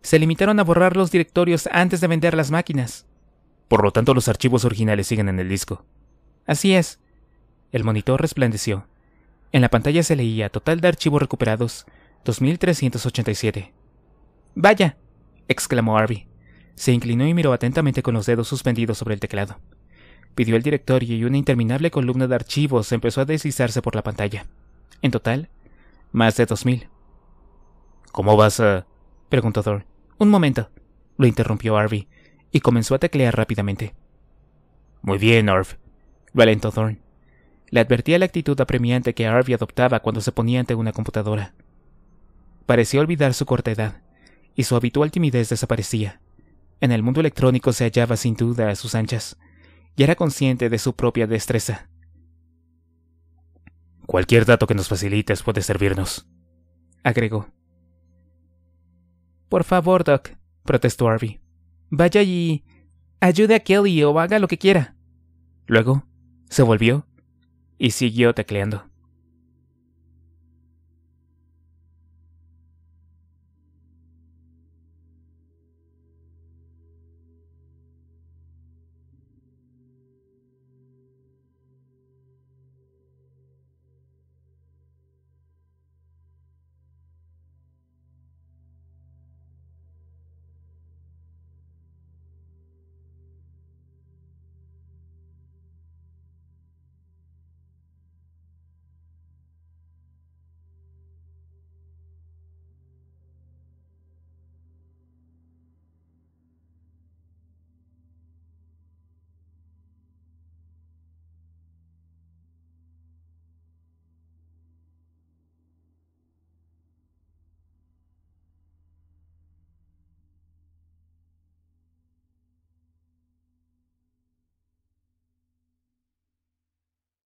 se limitaron a borrar los directorios antes de vender las máquinas. Por lo tanto, los archivos originales siguen en el disco. Así es. El monitor resplandeció. En la pantalla se leía total de archivos recuperados 2387. Vaya, exclamó Arby. Se inclinó y miró atentamente con los dedos suspendidos sobre el teclado. Pidió el directorio y una interminable columna de archivos empezó a deslizarse por la pantalla. En total, más de 2000. ¿Cómo vas a...? preguntó Thor. Un momento, lo interrumpió Harvey, y comenzó a teclear rápidamente. Muy bien, Orv, valentó Thorn. Le advertía la actitud apremiante que Harvey adoptaba cuando se ponía ante una computadora. Parecía olvidar su corta edad, y su habitual timidez desaparecía. En el mundo electrónico se hallaba sin duda a sus anchas, y era consciente de su propia destreza. Cualquier dato que nos facilites puede servirnos, agregó. Por favor, Doc, protestó Harvey. Vaya y ayude a Kelly o haga lo que quiera. Luego se volvió y siguió tecleando.